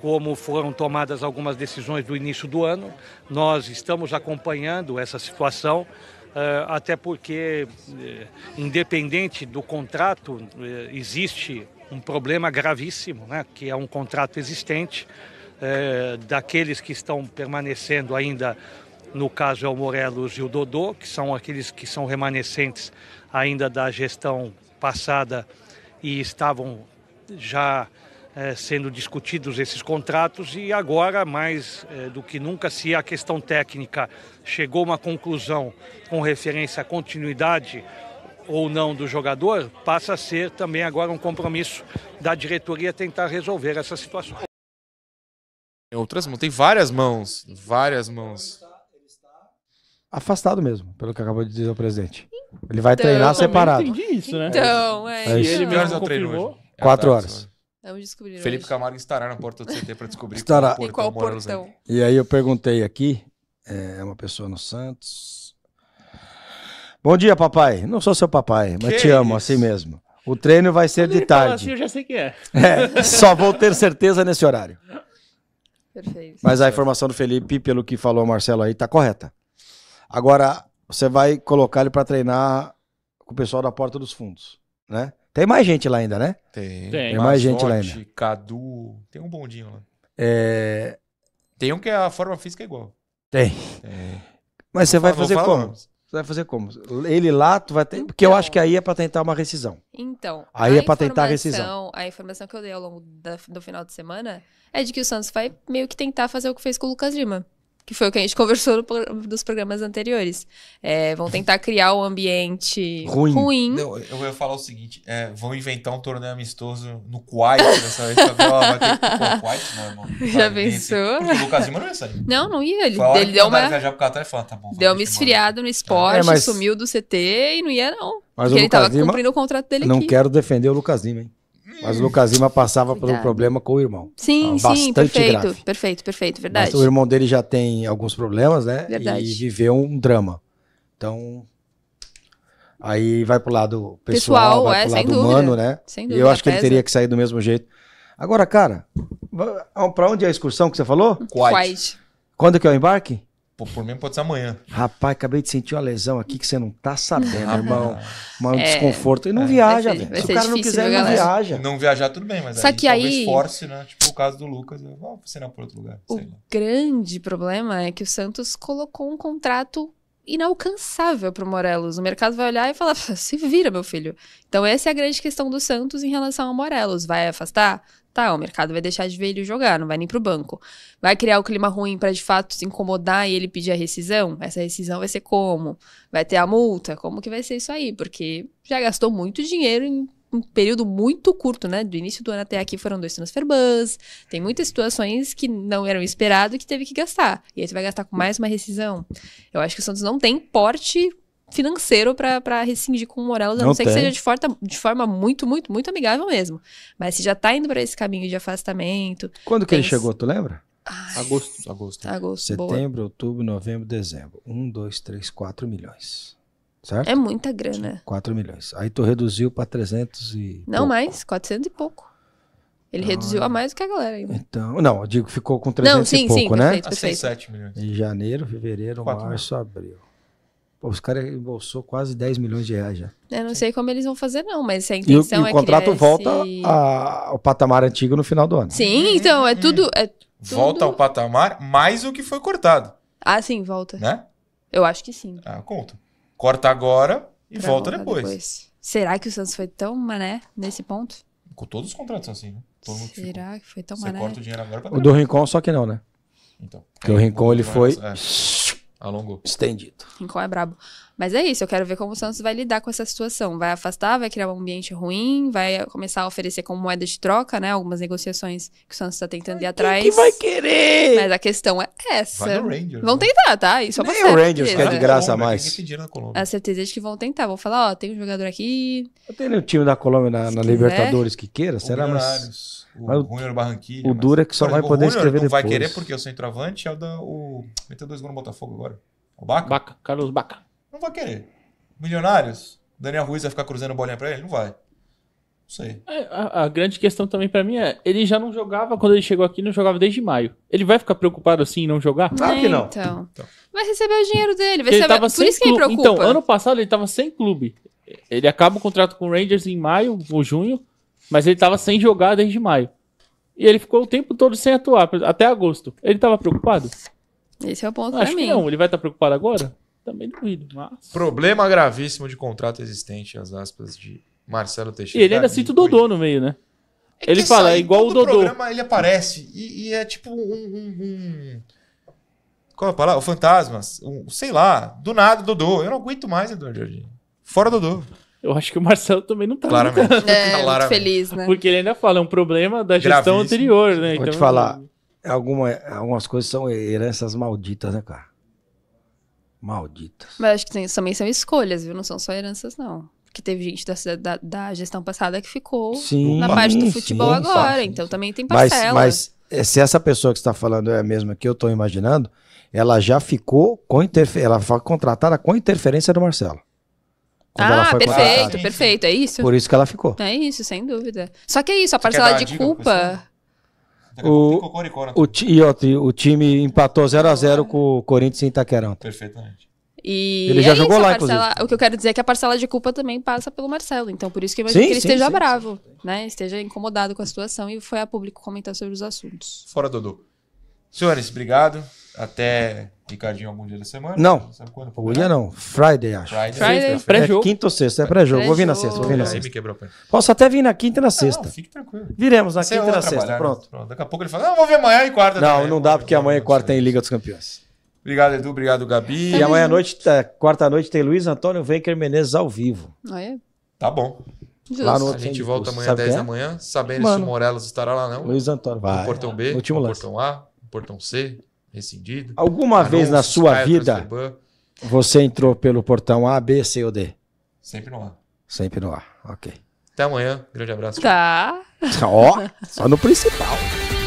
como foram tomadas algumas decisões do início do ano. Nós estamos acompanhando essa situação. Ah, até porque, eh, independente do contrato, eh, existe um problema gravíssimo, né, que é um contrato existente, eh, daqueles que estão permanecendo ainda, no caso é o Morelos e o Dodô, que são aqueles que são remanescentes ainda da gestão passada e estavam já eh, sendo discutidos esses contratos e agora, mais eh, do que nunca, se a questão técnica chegou a uma conclusão com referência à continuidade ou não do jogador, passa a ser também agora um compromisso da diretoria tentar resolver essa situação. Outras mãos, tem várias mãos, várias mãos. Afastado mesmo, pelo que acabou de dizer o presidente. Ele vai então, treinar separado. Entendi isso, né? Então, é, é isso. ele mesmo confirmou. É Quatro horas. Vamos descobrir. Felipe hoje. Camargo estará na porta do CT para descobrir estará. qual, tá portão, e, qual portão. e aí eu perguntei aqui, é, é uma pessoa no Santos. Bom dia, papai. Não sou seu papai, que mas te amo assim mesmo. O treino vai ser de tarde. Assim, eu já sei que é. é. Só vou ter certeza nesse horário. Perfeito. Mas a informação do Felipe, pelo que falou o Marcelo aí, tá correta. Agora, você vai colocar ele para treinar com o pessoal da Porta dos Fundos, né? Tem mais gente lá ainda, né? Tem. Tem, tem mais gente lá ainda. Cadu. Tem um bondinho lá. É... Tem um que é, a forma física é igual. Tem. tem. Mas você vai fazer como? Você vai fazer como? Ele lá, tu vai ter. Então. Porque eu acho que aí é para tentar uma rescisão. Então. Aí é para tentar a rescisão. A informação que eu dei ao longo da, do final de semana é de que o Santos vai meio que tentar fazer o que fez com o Lucas Lima que foi o que a gente conversou nos programas anteriores. É, vão tentar criar um ambiente ruim. ruim. Não, eu vou falar o seguinte: é, vão inventar um torneio amistoso no Kuwait dessa vez. que Kuwait, né, Já sabe, pensou? o Lucas Lima não ia sair. Não, não ia. Ele, ele tá deu uma. Viajar pro e falar, tá bom, deu uma esfriada no é. esporte, é, mas... sumiu do CT e não ia, não. Mas porque ele Lucas tava Lima, cumprindo o contrato dele. Não aqui. quero defender o Lucas Lima, hein? Mas o Lucasima passava por pelo problema com o irmão. Sim, sim, perfeito, grave. perfeito, perfeito, verdade. Mas o irmão dele já tem alguns problemas, né? Verdade. E viveu um drama. Então, aí vai pro lado pessoal, pessoal vai é, pro lado humano, né? Sem dúvida, e eu acho que pesa. ele teria que sair do mesmo jeito. Agora, cara, para onde é a excursão que você falou? Quais? Quando que é o embarque? por mim pode ser amanhã. Rapaz, acabei de sentir uma lesão aqui que você não tá sabendo, irmão. Um é, desconforto. E não é, viaja, velho. Se o cara difícil, não quiser, não viaja. Não viajar, tudo bem, mas Só aí, que aí... force, né? Tipo o caso do Lucas, vou assinar por outro lugar. O grande problema é que o Santos colocou um contrato inalcançável para o Morelos. O mercado vai olhar e falar, se vira, meu filho. Então essa é a grande questão do Santos em relação ao Morelos. Vai afastar? Tá, o mercado vai deixar de ver ele jogar, não vai nem pro banco. Vai criar o um clima ruim para de fato se incomodar e ele pedir a rescisão? Essa rescisão vai ser como? Vai ter a multa? Como que vai ser isso aí? Porque já gastou muito dinheiro em um período muito curto, né? Do início do ano até aqui foram dois transfer bans. Tem muitas situações que não eram esperado que teve que gastar. E aí tu vai gastar com mais uma rescisão. Eu acho que o Santos não tem porte financeiro para rescindir com o Morelos, a não, não ser que seja de forma, de forma muito, muito, muito amigável mesmo. Mas se já tá indo para esse caminho de afastamento. Quando que ele chegou, tu lembra? Ai, agosto, agosto. Agosto. Setembro, boa. outubro, novembro, dezembro. Um, dois, três, quatro milhões. Certo? É muita grana. quatro milhões. Aí tu reduziu para 300 e. Não pouco. mais, 400 e pouco. Ele ah, reduziu a mais do que a galera ainda. Então, não, eu digo ficou com 300 não, sim, e pouco, sim, né? Perfeito, milhões Em janeiro, fevereiro, março, abril. Pô, os caras embolsou quase 10 milhões de reais já. Eu não sei como eles vão fazer, não, mas a intenção e o, e o é contrato volta esse... a, ao patamar antigo no final do ano. Sim, então é tudo. É tudo... Volta ao patamar mais o que foi cortado. Ah, sim, volta. Né? Eu acho que sim. Ah, conta. Corta agora e pra volta depois. depois. Será que o Santos foi tão mané nesse ponto? Com todos os contratos assim, né? Será que, que foi tão Você mané? Corta o dinheiro agora pra o do Rincon, só que não, né? Então. Porque é, o Rincon ele é, foi. É. Alongou. Estendido. Rincon é brabo. Mas é isso, eu quero ver como o Santos vai lidar com essa situação. Vai afastar, vai criar um ambiente ruim, vai começar a oferecer como moeda de troca, né? Algumas negociações que o Santos está tentando ir atrás. Quem que vai querer? Mas a questão é essa. Vai no Rangers, vão né? tentar, tá? Isso é Nem o Rangers quer é de graça a mais. A certeza de que vão tentar. Vão falar, ó, tem um jogador aqui. Tem o time da Colômbia na, na Libertadores que queira, será? Mas... O Mas Júnior Barranquilla. O Dura é que só exemplo, vai poder escrever não depois. vai querer porque o centroavante é o da. O, meteu dois gols no Botafogo agora. O Baca? Baca, Carlos Baca. Não vai querer. Milionários? Daniel Ruiz vai ficar cruzando bolinha pra ele? Não vai. Não sei. É, a, a grande questão também pra mim é: ele já não jogava quando ele chegou aqui, não jogava desde maio. Ele vai ficar preocupado assim em não jogar? Claro que é, não. Então. então. Vai receber o dinheiro dele. Vai ele receber... Por isso que ele preocupa. Então, ano passado ele tava sem clube. Ele acaba o contrato com o Rangers em maio ou junho. Mas ele estava sem jogar desde maio. E ele ficou o tempo todo sem atuar, até agosto. Ele estava preocupado? Esse é o ponto Acho pra mim. não, ele vai estar tá preocupado agora? Também duvido, mas... Problema gravíssimo de contrato existente, as aspas de Marcelo Teixeira. E ele ainda cita o Dodô no meio, né? É ele fala, é igual o Dodô. Programa, ele aparece e, e é tipo um, um, um... Qual é a palavra? O Fantasmas. Um, sei lá, do nada, Dodô. Eu não aguento mais, Eduardo Jardim. Fora Dodô eu acho que o Marcelo também não tá Claramente. Muito... É, tá muito Claramente. feliz, né? Porque ele ainda fala, é um problema da gestão Gravíssimo. anterior, né? Vou então, te falar, alguma, algumas coisas são heranças malditas, né, cara? Malditas. Mas acho que tem, também são escolhas, viu? Não são só heranças, não. Porque teve gente da, da, da gestão passada que ficou sim, na parte do futebol sim, agora, sim, então também tem parcela. Mas, mas é, se essa pessoa que está falando é a mesma que eu estou imaginando, ela já ficou com interferência, ela foi contratada com interferência do Marcelo ah, perfeito, contratada. perfeito, é isso. Por isso que ela ficou. É isso, sem dúvida. Só que é isso, a parcela de culpa. Né? O, o, e outro, o time empatou 0x0 com o Corinthians em Itaquerão. Perfeitamente. E ele é já isso, jogou lá, parcela, inclusive. O que eu quero dizer é que a parcela de culpa também passa pelo Marcelo. Então, por isso que eu imagino sim, que ele sim, esteja sim, bravo, né? Esteja incomodado com a situação e foi a público comentar sobre os assuntos. Fora, Dudu, Senhores, obrigado. Até Ricardinho algum dia da semana? Não. Sabe quando? Algum dia não. Friday, acho. Friday, Friday é pré-jogo. É quinta ou sexta, é pré-jogo. Vou vir na sexta, vou vir na sexta. me quebrou, Posso até vir na quinta e na sexta. Não, fique tranquilo. Viremos na Você quinta e é na sexta, pronto. pronto. Daqui a pouco ele fala, não, vou ver amanhã e quarta Não, também. não dá, porque amanhã e quarta tem Liga dos Campeões. Obrigado, Edu. Obrigado, Gabi. E amanhã à noite, é, quarta-noite, tem Luiz Antônio Venker Menezes ao vivo. Ah, é? Tá bom. Lá no a gente volta amanhã às 10 da manhã, sabendo se o Morelos estará lá, não. Luiz Antônio vai. No portão B, no portão A, no portão C, rescindido. Alguma vez na sua vida você entrou pelo portão A, B, C ou D? Sempre no A. Sempre no A, ok. Até amanhã. Grande abraço. Tá. Ó, só no principal.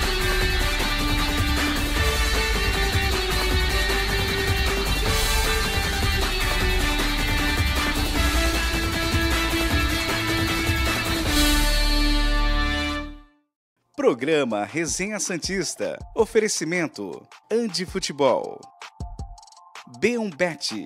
Programa Resenha Santista. Oferecimento Andi Futebol. Beombete.